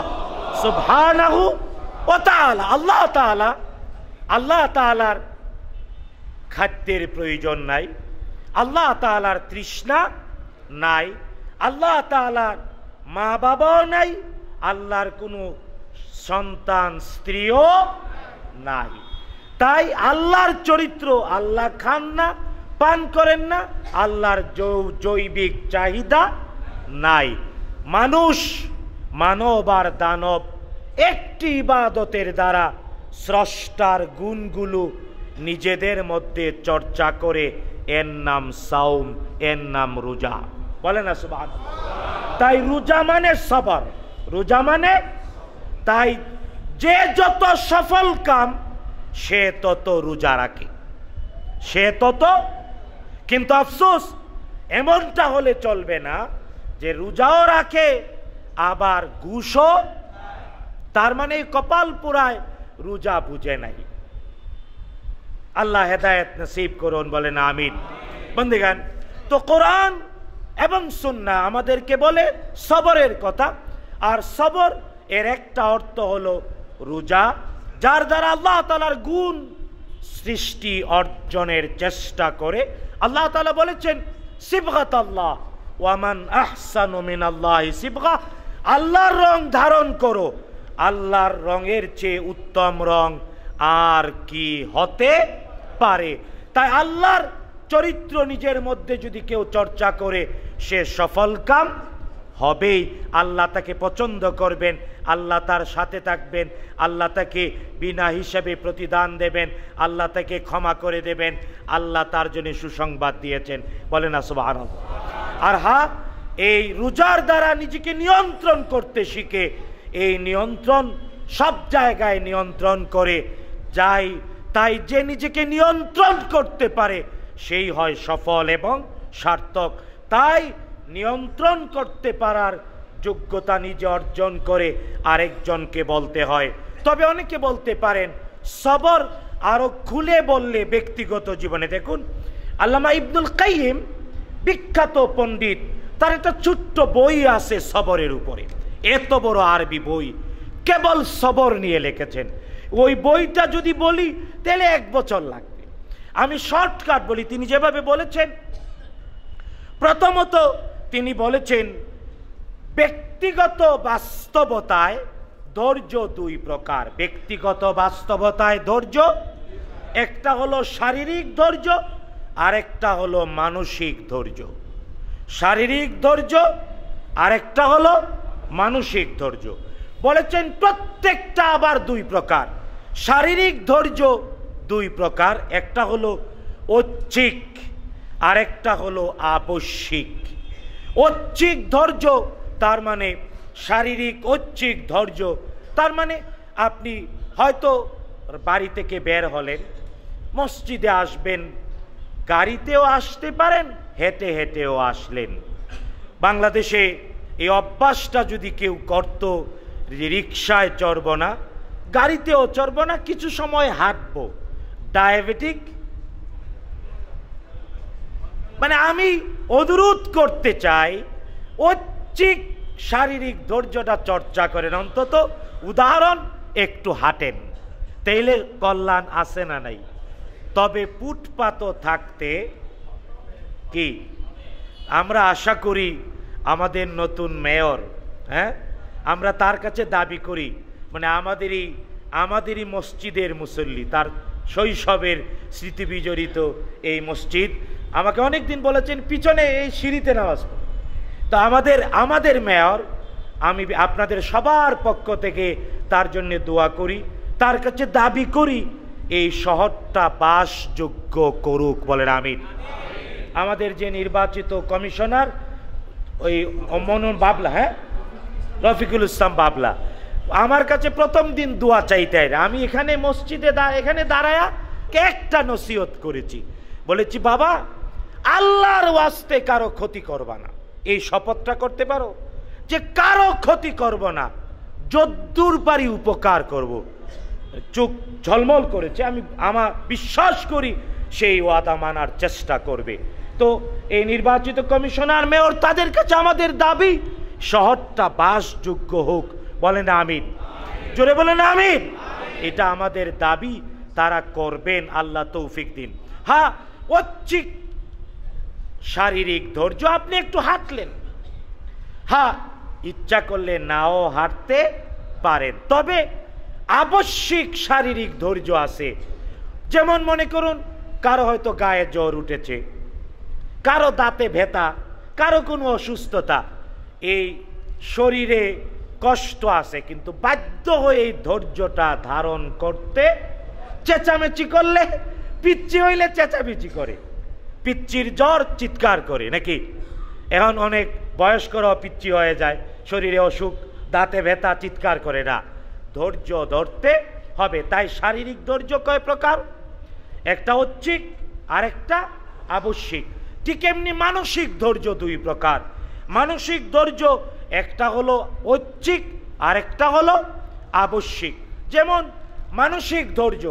সুভানাহু ও তালা আল্লাহ তালা আল্লাহ তালার খাদ্যের প্রয়োজন নাই আল্লাহ তালার তৃষ্ণা নাই আল্লাহ তালার মা বাবাও নাই আল্লাহর কোনো সন্তান স্ত্রীও নাই তাই আল্লাহর চরিত্র আল্লাহ খান না পান করেন না আল্লাহর জৈবিক চাহিদা নাই মানুষ মানব আর দানব একটি ইবাদতের দ্বারা স্রষ্টার গুণগুলো নিজেদের মধ্যে চর্চা করে এর নাম সাউম এর নাম রোজা বলে না সুবাহ তাই রোজা মানে সবার রোজা মানে তাই যে যত সফল কাম সে তত রোজা রাখে সে তত কিন্তু আফসোস এমনটা হলে চলবে না যে রোজাও রাখে আবার ঘুষও তার মানে কপাল পুরায় রোজা বুঝে নাই আল্লাহ হেদায়ত নসিব করুন বলেন আমিন বন্ধুগান তো কোরআন এবং সুন্না আমাদেরকে বলে সবরের কথা আর সবর এর একটা অর্থ হলো রোজা যার দ্বারা আল্লাহ তালার গুণ সৃষ্টি অর্জনের চেষ্টা করে আল্লাহ তালা বলেছেন সিবগাত আল্লাহ ওয়ামান আহসান আল্লাহ সিবগা আল্লাহর রং ধারণ করো আল্লাহর রঙের চেয়ে উত্তম রং আর কি হতে পারে তাই আল্লাহর চরিত্র নিজের মধ্যে যদি কেউ চর্চা করে সে সফলকাম হবেই আল্লাহ তাকে পছন্দ করবেন আল্লাহ তার সাথে থাকবেন আল্লাহ তাকে বিনা হিসাবে প্রতিদান দেবেন আল্লাহ তাকে ক্ষমা করে দেবেন আল্লাহ তার জন্য সুসংবাদ দিয়েছেন বলেন আসবাহ আর হা এই রোজার দ্বারা নিজেকে নিয়ন্ত্রণ করতে শিখে এই নিয়ন্ত্রণ সব জায়গায় নিয়ন্ত্রণ করে যাই তাই যে নিজেকে নিয়ন্ত্রণ করতে পারে সেই হয় সফল এবং সার্থক তাই নিয়ন্ত্রণ করতে পারার যোগ্যতা নিজে অর্জন করে আরেকজনকে বলতে হয় তবে অনেকে বলতে পারেন সবর আরো খুলে বললে ব্যক্তিগত জীবনে দেখুন আল্লামা ইবনুল কাইম বিখ্যাত পণ্ডিত তার একটা ছোট্ট বই আছে সবরের উপরে এত বড় আরবি বই কেবল সবর নিয়ে লিখেছেন ওই বইটা যদি বলি তাহলে এক বছর লাগবে আমি শর্টকাট বলি তিনি যেভাবে বলেছেন প্রথমত তিনি বলেছেন ব্যক্তিগত বাস্তবতায় ধৈর্য দুই প্রকার ব্যক্তিগত বাস্তবতায় ধৈর্য একটা হলো শারীরিক ধৈর্য আরেকটা হলো মানসিক ধৈর্য শারীরিক ধৈর্য আরেকটা হলো মানসিক ধৈর্য বলেছেন প্রত্যেকটা আবার দুই প্রকার শারীরিক ধৈর্য দুই প্রকার একটা হলো ঐচ্ছিক একটা হলো আবশ্যিক ঐচ্ছিক ধৈর্য তার মানে শারীরিক ঐচ্ছিক ধৈর্য তার মানে আপনি হয়তো বাড়ি থেকে বের হলেন মসজিদে আসবেন গাড়িতেও আসতে পারেন হেঁটে হেঁটেও আসলেন বাংলাদেশে এই অভ্যাসটা যদি কেউ করত রিক্সায় চড়ব না গাড়িতেও চড়ব না কিছু সময় হাঁটব ডায়াবেটিক মানে আমি অনুরোধ করতে চাই ঐচ্ছিক শারীরিক ধৈর্যটা চর্চা করেন অন্তত উদাহরণ একটু হাঁটেন তাইলে কল্যাণ আসে না নাই তবে পুটপাতও থাকতে কি আমরা আশা করি আমাদের নতুন মেয়র হ্যাঁ আমরা তার কাছে দাবি করি মানে আমাদেরই আমাদেরই মসজিদের মুসল্লি তার শৈশবের স্মৃতি বিজড়িত এই মসজিদ আমাকে অনেক দিন বলেছেন পিছনে এই সিঁড়িতে নামাজ তো আমাদের আমাদের মেয়র আমি আপনাদের সবার পক্ষ থেকে তার জন্য দোয়া করি তার কাছে দাবি করি এই শহরটা বাসযোগ্য করুক বলেন আমিন আমাদের যে নির্বাচিত কমিশনার ওই মনন বাবলা হ্যাঁ রফিকুল ইসলাম বাবলা আমার কাছে প্রথম দিন দোয়া চাইতে আমি এখানে মসজিদে এখানে দাঁড়ায়া একটা নসিহত করেছি বলেছি বাবা আল্লাহর ওয়াস্তে কারো ক্ষতি করবা না এই শপথটা করতে পারো যে কারো ক্ষতি করব না যদ্দুর পারি উপকার করব। চোখ ঝলমল করেছে আমি আমার বিশ্বাস করি সেই ওয়াদা মানার চেষ্টা করবে তো এই নির্বাচিত কমিশনার মেয়র তাদের কাছে আমাদের দাবি শহরটা বাসযোগ্য হোক বলেন আমিন জোরে বলেন আমিন এটা আমাদের দাবি তারা করবেন আল্লাহ তৌফিক দিন হ্যাঁ ঐচ্ছিক শারীরিক ধৈর্য আপনি একটু হাঁটলেন হ্যাঁ ইচ্ছা করলে নাও হাঁটতে পারেন তবে আবশ্যিক শারীরিক ধৈর্য আছে যেমন মনে করুন কারো হয়তো গায়ে জ্বর উঠেছে কারো দাঁতে ভেতা কারো কোনো অসুস্থতা এই শরীরে কষ্ট আছে কিন্তু বাধ্য হয়ে এই ধৈর্যটা ধারণ করতে চেঁচামেচি করলে পিচ্ছি হইলে চেঁচামেচি করে পিচ্ছির জ্বর চিৎকার করে নাকি এখন অনেক বয়স্করাও পিচ্ছি হয়ে যায় শরীরে অসুখ দাঁতে ভেতা চিৎকার করে না ধৈর্য ধরতে হবে তাই শারীরিক ধৈর্য কয় প্রকার একটা ঐচ্ছিক আরেকটা আবশ্যিক ঠিক এমনি মানসিক ধৈর্য দুই প্রকার মানসিক ধৈর্য একটা হলো ঐচ্ছিক আর একটা হলো আবশ্যিক যেমন মানসিক ধৈর্য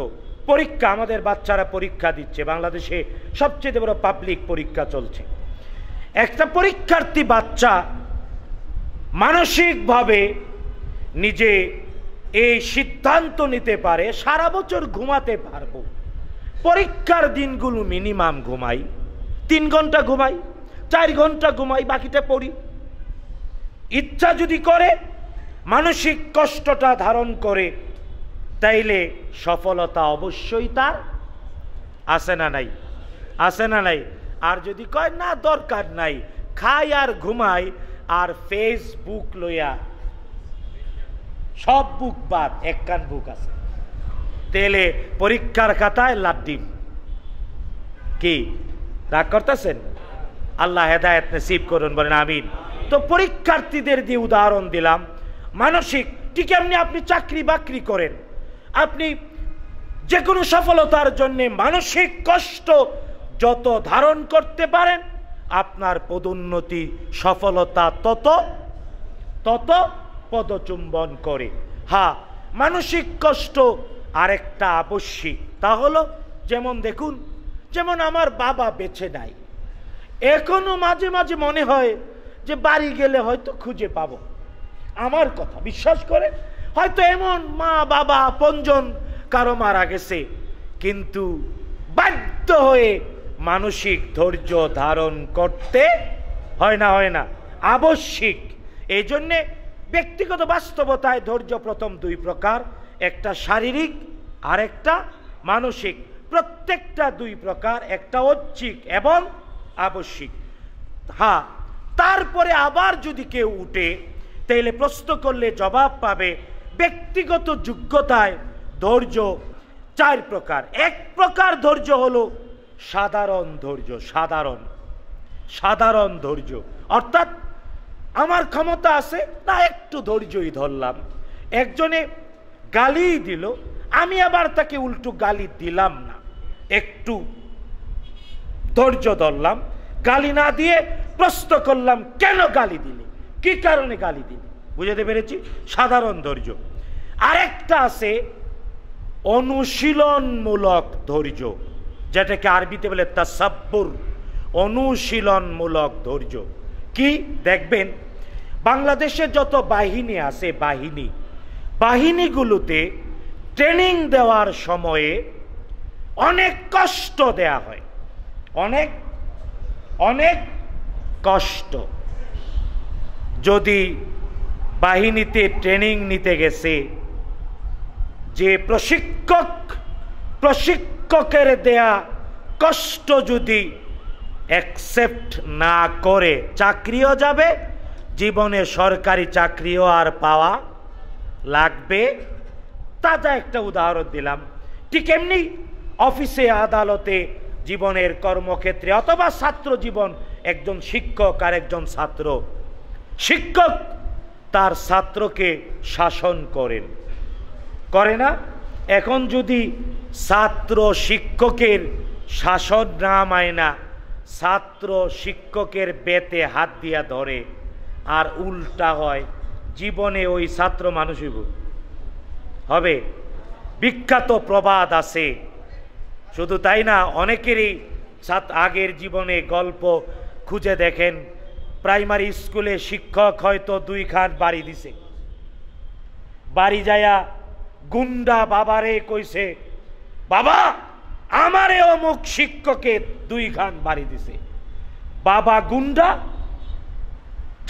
পরীক্ষা আমাদের বাচ্চারা পরীক্ষা দিচ্ছে বাংলাদেশে সবচেয়ে বড় পাবলিক পরীক্ষা চলছে একটা পরীক্ষার্থী বাচ্চা মানসিকভাবে নিজে এই সিদ্ধান্ত নিতে পারে সারা বছর ঘুমাতে পারবো পরীক্ষার দিনগুলো মিনিমাম ঘুমাই তিন ঘন্টা ঘুমাই চার ঘন্টা ঘুমাই বাকিটা পড়ি ইচ্ছা যদি করে মানসিক কষ্টটা ধারণ করে তাইলে সফলতা অবশ্যই তার আসে না নাই আসে না নাই আর যদি কয় না দরকার নাই খাই আর ঘুমাই আর ফেসবুক লইয়া সব বুক বাদ এক কান বুক আছে তেলে পরীক্ষার খাতায় লাড্ডিম কি রাগ করতেছেন আল্লাহ হেদায়ত নসিব করুন বলেন আমিন তো পরীক্ষার্থীদের দিয়ে উদাহরণ দিলাম মানসিক ঠিক এমনি আপনি চাকরি বাকরি করেন আপনি যে কোনো সফলতার জন্যে মানসিক কষ্ট যত ধারণ করতে পারেন আপনার পদোন্নতি সফলতা তত তত পদচুম্বন করে হা হ্যাঁ, মানসিক কষ্ট আরেকটা আবশ্যিক তা হলো যেমন দেখুন যেমন আমার বাবা বেছে নাই এখনও মাঝে মাঝে মনে হয় যে বাড়ি গেলে হয়তো খুঁজে পাবো আমার কথা বিশ্বাস করে হয়তো এমন মা বাবা পঞ্জন কারো মারা গেছে কিন্তু বাধ্য হয়ে মানসিক ধৈর্য ধারণ করতে হয় না হয় না আবশ্যিক এই জন্যে ব্যক্তিগত বাস্তবতায় ধৈর্য প্রথম দুই প্রকার একটা শারীরিক আরেকটা মানসিক প্রত্যেকটা দুই প্রকার একটা ঐচ্ছিক এবং আবশ্যিক হ্যাঁ তারপরে আবার যদি কেউ উঠে তাহলে প্রশ্ন করলে জবাব পাবে ব্যক্তিগত যোগ্যতায় ধৈর্য চার প্রকার এক প্রকার ধৈর্য হলো সাধারণ ধৈর্য সাধারণ সাধারণ ধৈর্য অর্থাৎ আমার ক্ষমতা আছে না একটু ধৈর্যই ধরলাম একজনে গালি দিল আমি আবার তাকে উল্টো গালি দিলাম একটু ধৈর্য ধরলাম গালি না দিয়ে প্রশ্ন করলাম কেন গালি দিলে কি কারণে গালি দিলে বুঝাতে পেরেছি সাধারণ ধৈর্য আরেকটা আছে অনুশীলনমূলক ধৈর্য যেটাকে আরবিতে বলে তাসাব্বুর অনুশীলনমূলক ধৈর্য কি দেখবেন বাংলাদেশে যত বাহিনী আছে বাহিনী বাহিনীগুলোতে ট্রেনিং দেওয়ার সময়ে অনেক কষ্ট দেয়া হয় অনেক অনেক কষ্ট যদি বাহিনীতে ট্রেনিং নিতে গেছে যে প্রশিক্ষক প্রশিক্ষকের দেয়া কষ্ট যদি অ্যাকসেপ্ট না করে চাকরিও যাবে জীবনে সরকারি চাকরিও আর পাওয়া লাগবে তাজা একটা উদাহরণ দিলাম ঠিক এমনি অফিসে আদালতে জীবনের কর্মক্ষেত্রে অথবা ছাত্র জীবন একজন শিক্ষক আর একজন ছাত্র শিক্ষক তার ছাত্রকে শাসন করেন করে না এখন যদি ছাত্র শিক্ষকের শাসন না মায় মানে না ছাত্র শিক্ষকের বেতে হাত দিয়া ধরে আর উল্টা হয় জীবনে ওই ছাত্র মানুষই হবে বিখ্যাত প্রবাদ আছে শুধু তাই না অনেকেরই সাত আগের জীবনে গল্প খুঁজে দেখেন প্রাইমারি স্কুলে শিক্ষক হয়তো দুই খান বাড়ি দিছে বাড়ি যায়া গুন্ডা বাবারে কইছে বাবা আমারে অমুক শিক্ষকে দুই খান বাড়ি দিছে বাবা গুন্ডা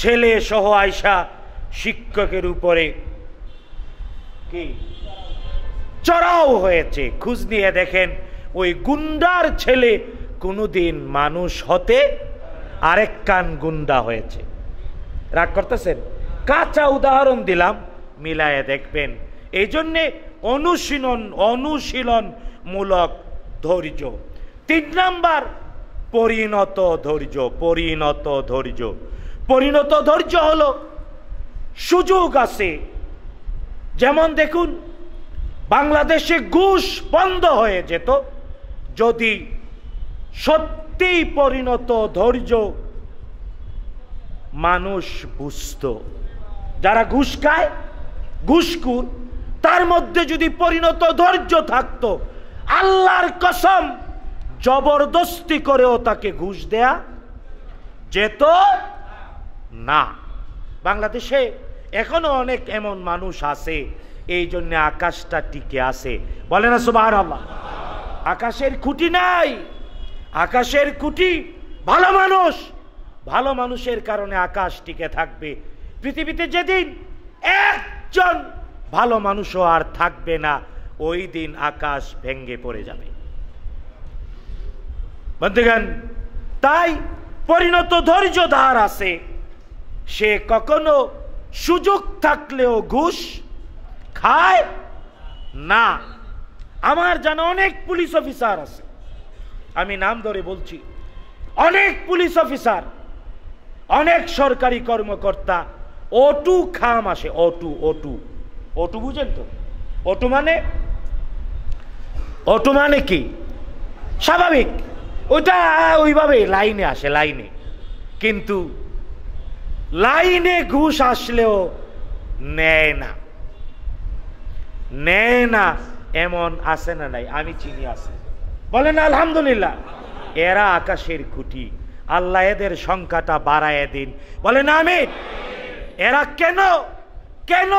ছেলে সহ আয়সা শিক্ষকের উপরে কি চড়াও হয়েছে খুঁজ নিয়ে দেখেন ওই গুন্ডার ছেলে কোনোদিন মানুষ হতে আরেক কান গুন্ডা হয়েছে রাগ করতেছেন কাঁচা উদাহরণ দিলাম মিলায়ে দেখবেন এই জন্যে অনুশীলন অনুশীলনমূলক ধৈর্য তিন নাম্বার পরিণত ধৈর্য পরিণত ধৈর্য পরিণত ধৈর্য হলো সুযোগ আছে যেমন দেখুন বাংলাদেশে ঘুষ বন্ধ হয়ে যেত যদি সত্যি পরিণত ধৈর্য মানুষ বুঝত যারা ঘুষ খায় ঘুষকুর তার মধ্যে যদি পরিণত ধৈর্য থাকত আল্লাহর কসম জবরদস্তি করেও তাকে ঘুষ দেয়া যেত না বাংলাদেশে এখনো অনেক এমন মানুষ আছে এই জন্য আকাশটা টিকে আছে বলে না সুবাহ আকাশের খুঁটি নাই আকাশের খুঁটি ভালো মানুষ ভালো মানুষের কারণে আকাশ টিকে থাকবে পৃথিবীতে যেদিন একজন ভালো মানুষও আর থাকবে না ওই দিন আকাশ ভেঙ্গে পড়ে যাবে তাই পরিণত ধৈর্য ধার আছে সে কখনো সুযোগ থাকলেও ঘুষ খায় না আমার জানা অনেক পুলিশ অফিসার আছে আমি নাম ধরে বলছি অনেক পুলিশ অফিসার অনেক সরকারি কর্মকর্তা অটু খাম আসে অটু অটু অটু বুঝেন তো অটু মানে অটু মানে কি স্বাভাবিক ওটা ওইভাবে লাইনে আসে লাইনে কিন্তু লাইনে ঘুষ আসলেও নেয় না নেয় না এমন আছে না নাই আমি চিনি আছে বলেন আলহামদুলিল্লাহ এরা আকাশের খুঁটি আল্লাহ এদের সংখ্যাটা বাড়ায় দিন বলেন আমি এরা কেন কেন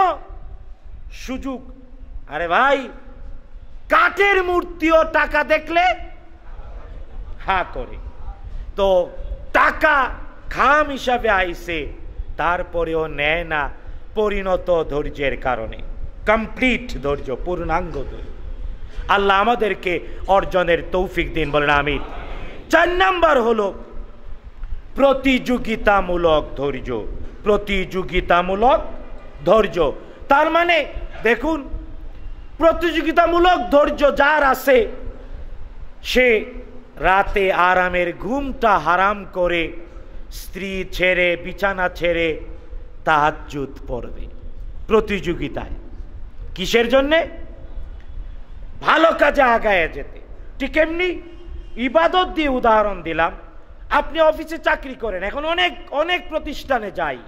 সুযোগ আরে ভাই কাঠের মূর্তিও টাকা দেখলে হা করে তো টাকা খাম হিসাবে আইসে তারপরেও নেয় না পরিণত ধৈর্যের কারণে কমপ্লিট ধৈর্য পূর্ণাঙ্গ ধৈর্য আল্লাহ আমাদেরকে অর্জনের তৌফিক দিন বলেন আমি চার নাম্বার হলো প্রতিযোগিতামূলক ধৈর্য প্রতিযোগিতামূলক ধৈর্য তার মানে দেখুন প্রতিযোগিতামূলক ধৈর্য যার আছে সে রাতে আরামের ঘুমটা হারাম করে স্ত্রী ছেড়ে বিছানা ছেড়ে তাহাজুত পড়বে প্রতিযোগিতায় কিসের জন্যে ভালো কাজে আগায় যেতে ঠিক এমনি ইবাদত দিয়ে উদাহরণ দিলাম আপনি অফিসে চাকরি করেন এখন অনেক অনেক প্রতিষ্ঠানে যাই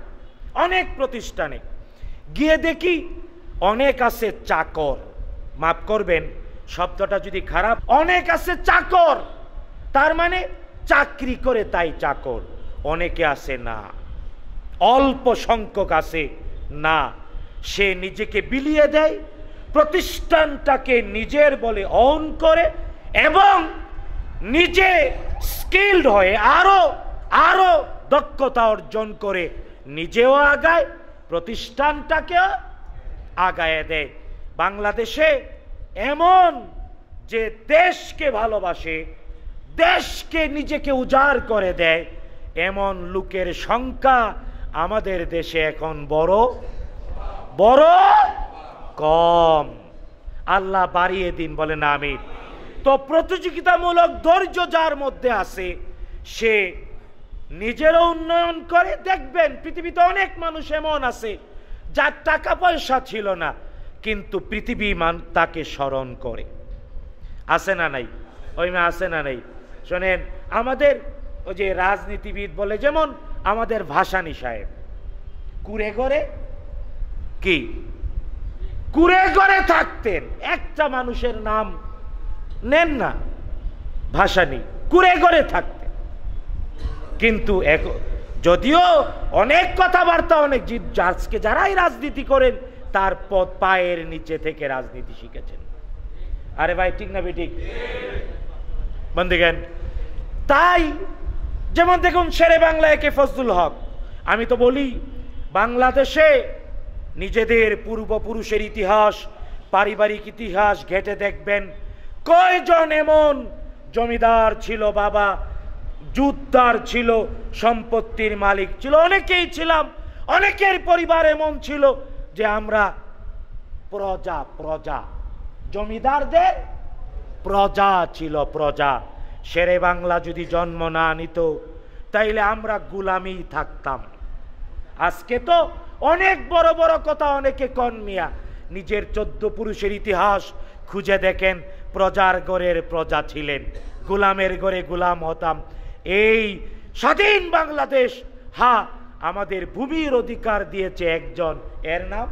অনেক প্রতিষ্ঠানে গিয়ে দেখি অনেক আছে চাকর মাফ করবেন শব্দটা যদি খারাপ অনেক আছে চাকর তার মানে চাকরি করে তাই চাকর অনেকে আছে না অল্প সংখ্যক আছে না সে নিজেকে বিলিয়ে দেয় প্রতিষ্ঠানটাকে নিজের বলে অন করে এবং নিজে স্কিল্ড হয়ে আরও আরও দক্ষতা অর্জন করে নিজেও আগায় প্রতিষ্ঠানটাকেও আগায় দেয় বাংলাদেশে এমন যে দেশকে ভালোবাসে দেশকে নিজেকে উজাড় করে দেয় এমন লোকের সংখ্যা আমাদের দেশে এখন বড় বড় কম আল্লাহ বাড়িয়ে দিন বলে না আমি তো প্রতিযোগিতামূলক ধৈর্য যার মধ্যে আছে সে নিজেরও উন্নয়ন করে দেখবেন পৃথিবীতে অনেক মানুষ এমন আছে যার টাকা পয়সা ছিল না কিন্তু পৃথিবী মান তাকে স্মরণ করে আছে না নাই ওই মা আছে না নাই শোনেন আমাদের ওই যে রাজনীতিবিদ বলে যেমন আমাদের ভাসানি সাহেব কুড়ে করে কি কুরে ঘরে থাকতেন একটা মানুষের নাম নেন না ভাষা নেই কুরে ঘরে থাকতেন কিন্তু যদিও অনেক কথাবার্তা অনেক আজকে যারাই রাজনীতি করেন তার পদ পায়ের নিচে থেকে রাজনীতি শিখেছেন আরে ভাই ঠিক না বন্ধু জ্ঞান তাই যেমন দেখুন সেরে বাংলা একে ফজলুল হক আমি তো বলি বাংলাদেশে নিজেদের পূর্বপুরুষের ইতিহাস পারিবারিক ইতিহাস ঘেটে দেখবেন কয়জন এমন জমিদার ছিল বাবা যুদ্ধার ছিল সম্পত্তির মালিক ছিল অনেকেই ছিলাম অনেকের পরিবার এমন ছিল যে আমরা প্রজা প্রজা জমিদারদের প্রজা ছিল প্রজা সেরে বাংলা যদি জন্ম না নিত তাইলে আমরা গুলামি থাকতাম আজকে তো অনেক বড় বড় কথা অনেকে কন মিয়া নিজের চোদ্দ পুরুষের ইতিহাস খুঁজে দেখেন প্রজার গড়ের প্রজা ছিলেন গোলামের গড়ে গোলাম হতাম এই স্বাধীন বাংলাদেশ হা আমাদের ভূমির অধিকার দিয়েছে একজন এর নাম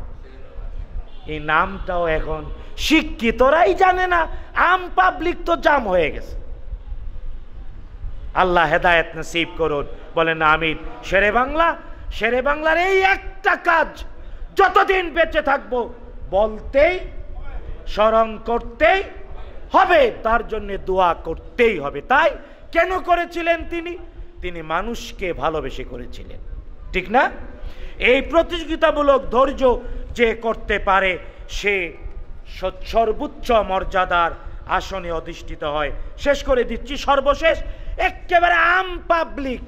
এই নামটাও এখন শিক্ষিতরাই জানে না আম পাবলিক তো জাম হয়ে গেছে আল্লাহ হেদায়ত নসিব করুন বলেন আমিন শেরে বাংলা শেরে বাংলার এই একটা কাজ যতদিন বেঁচে থাকবো বলতেই স্মরণ করতেই হবে তার জন্যে দোয়া করতেই হবে তাই কেন করেছিলেন তিনি তিনি মানুষকে ভালোবেসে করেছিলেন ঠিক না এই প্রতিযোগিতামূলক ধৈর্য যে করতে পারে সে সর্বোচ্চ মর্যাদার আসনে অধিষ্ঠিত হয় শেষ করে দিচ্ছি সর্বশেষ একেবারে আম পাবলিক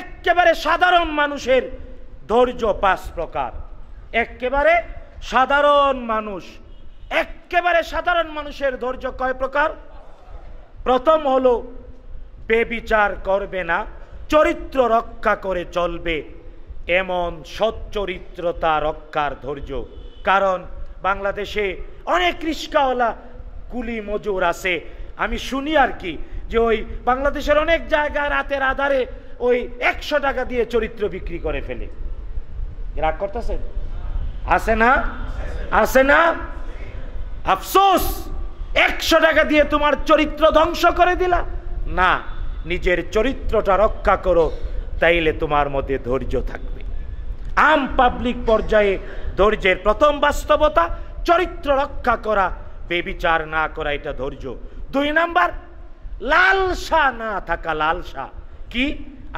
একেবারে সাধারণ মানুষের ধৈর্য পাঁচ প্রকার একেবারে সাধারণ মানুষ একেবারে সাধারণ মানুষের ধৈর্য কয় প্রকার প্রথম হলো বেবিচার করবে না চরিত্র রক্ষা করে চলবে এমন সচ্চরিত্রতা রক্ষার ধৈর্য কারণ বাংলাদেশে অনেক রিস্কাওয়ালা কুলি মজুর আছে আমি শুনি আর কি যে ওই বাংলাদেশের অনেক জায়গায় রাতের আধারে ওই একশো টাকা দিয়ে চরিত্র বিক্রি করে ফেলে রাগ করতেছে আছে না আছে না আফসোস একশো টাকা দিয়ে তোমার চরিত্র ধ্বংস করে দিলা না নিজের চরিত্রটা রক্ষা করো তাইলে তোমার মধ্যে ধৈর্য থাকবে আম পাবলিক পর্যায়ে ধৈর্যের প্রথম বাস্তবতা চরিত্র রক্ষা করা বেবিচার না করা এটা ধৈর্য দুই নাম্বার লালসা না থাকা লালসা কি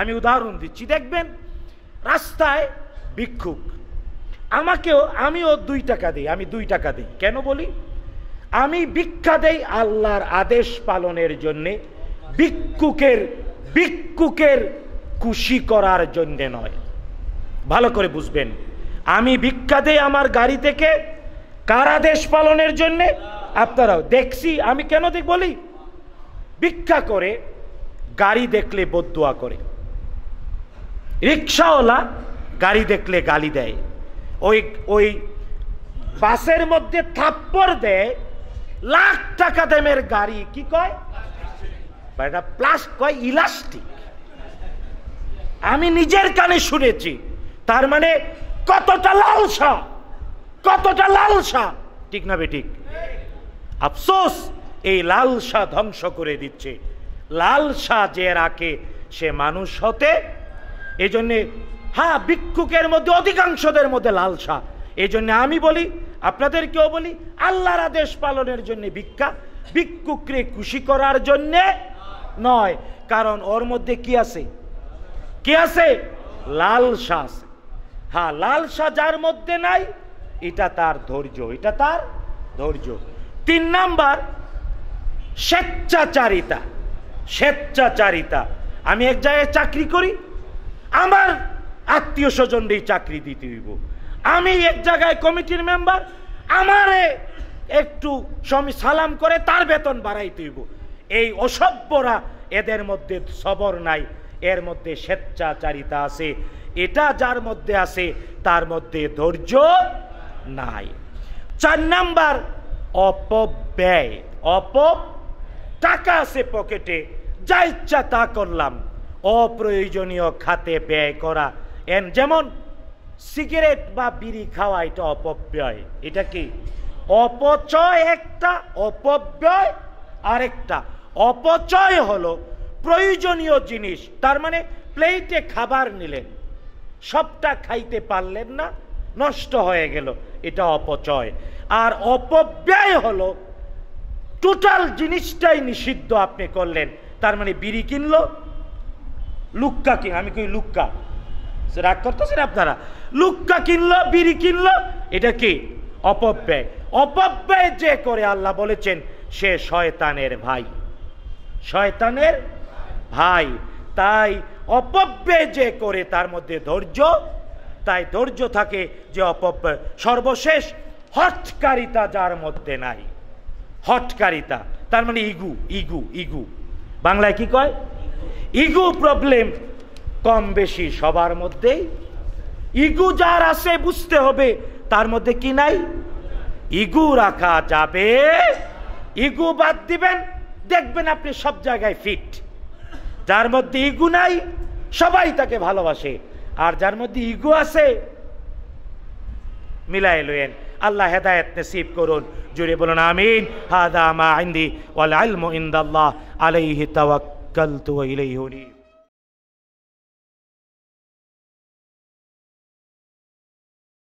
আমি উদাহরণ দিচ্ছি দেখবেন রাস্তায় ভিক্ষুক আমাকেও আমিও দুই টাকা দিই আমি দুই টাকা দিই কেন বলি আমি ভিক্ষা দেই আল্লাহর আদেশ পালনের জন্যে ভিক্ষুকের ভিক্ষুকের খুশি করার জন্যে নয় ভালো করে বুঝবেন আমি ভিক্ষা দেই আমার গাড়ি থেকে কার আদেশ পালনের জন্যে আপনারাও দেখছি আমি কেন দেখ বলি ভিক্ষা করে গাড়ি দেখলে বদুয়া করে রিক্সাওয়ালা গাড়ি দেখলে গালি দেয় ওই ওই বাসের মধ্যে থাপ্পড় দেয় লাখ টাকা দামের গাড়ি কি কয় প্লাস কয় ইলাস্টিক আমি নিজের কানে শুনেছি তার মানে কতটা লালসা কতটা লালসা ঠিক না বেঠিক আফসোস এই লালসা ধ্বংস করে দিচ্ছে লালসা যে রাখে সে মানুষ হতে এই জন্যে হ্যাঁ ভিক্ষুকের মধ্যে অধিকাংশদের মধ্যে লালসা এই জন্য আমি বলি আপনাদের কেউ বলি আল্লাহর আদেশ পালনের জন্য ভিক্ষা ভিক্ষুকরে খুশি করার জন্যে নয় কারণ ওর মধ্যে কি আছে কি আছে লালসা আছে হ্যাঁ লালসা যার মধ্যে নাই এটা তার ধৈর্য এটা তার ধৈর্য তিন নাম্বার স্বেচ্ছাচারিতা স্বেচ্ছাচারিতা আমি এক জায়গায় চাকরি করি আমার আত্মীয় এই চাকরি দিতে হইব আমি এক জায়গায় কমিটির মেম্বার আমারে একটু স্বামী সালাম করে তার বেতন বাড়াইতে হইব এই অসভ্যরা এদের মধ্যে সবর নাই এর মধ্যে স্বেচ্ছাচারিতা আছে এটা যার মধ্যে আছে তার মধ্যে ধৈর্য নাই চার নাম্বার অপব্যয় অপ টাকা আছে পকেটে যা ইচ্ছা তা করলাম অপ্রয়োজনীয় খাতে ব্যয় করা এন যেমন সিগারেট বা বিড়ি খাওয়া এটা অপব্যয় এটা কি অপচয় একটা অপব্যয় আরেকটা অপচয় হলো প্রয়োজনীয় জিনিস তার মানে প্লেটে খাবার নিলেন সবটা খাইতে পারলেন না নষ্ট হয়ে গেল এটা অপচয় আর অপব্যয় হলো টোটাল জিনিসটাই নিষিদ্ধ আপনি করলেন তার মানে বিড়ি কিনলো লুক্কা কিং আমি কই লুক্কা রাগ করতেছেন আপনারা লুক্কা কিনলো বিড়ি কিনলো এটা কি অপব্যয় অপব্যয় যে করে আল্লাহ বলেছেন সে শয়তানের ভাই শয়তানের ভাই তাই অপব্যয় যে করে তার মধ্যে ধৈর্য তাই ধৈর্য থাকে যে অপব্যয় সর্বশেষ হটকারিতা যার মধ্যে নাই হটকারিতা তার মানে ইগু ইগু ইগু বাংলায় কি কয় ইগো প্রবলেম কম বেশি সবার মধ্যেই ইগু যার আছে বুঝতে হবে তার মধ্যে কি নাই ইগু রাখা যাবে ইগু বাদ দিবেন দেখবেন আপনি সব জায়গায় ফিট যার মধ্যে ইগু নাই সবাই তাকে ভালোবাসে আর যার মধ্যে ইগু আছে মিলাই লয়েন আল্লাহ হেদায়ত নসিব করুন জুড়ে বলুন আমিন হাদা মা ইন্দি ওয়াল ইলমু ইনদাল্লাহ আলাইহি তাওয়াক توكلت واليه انيب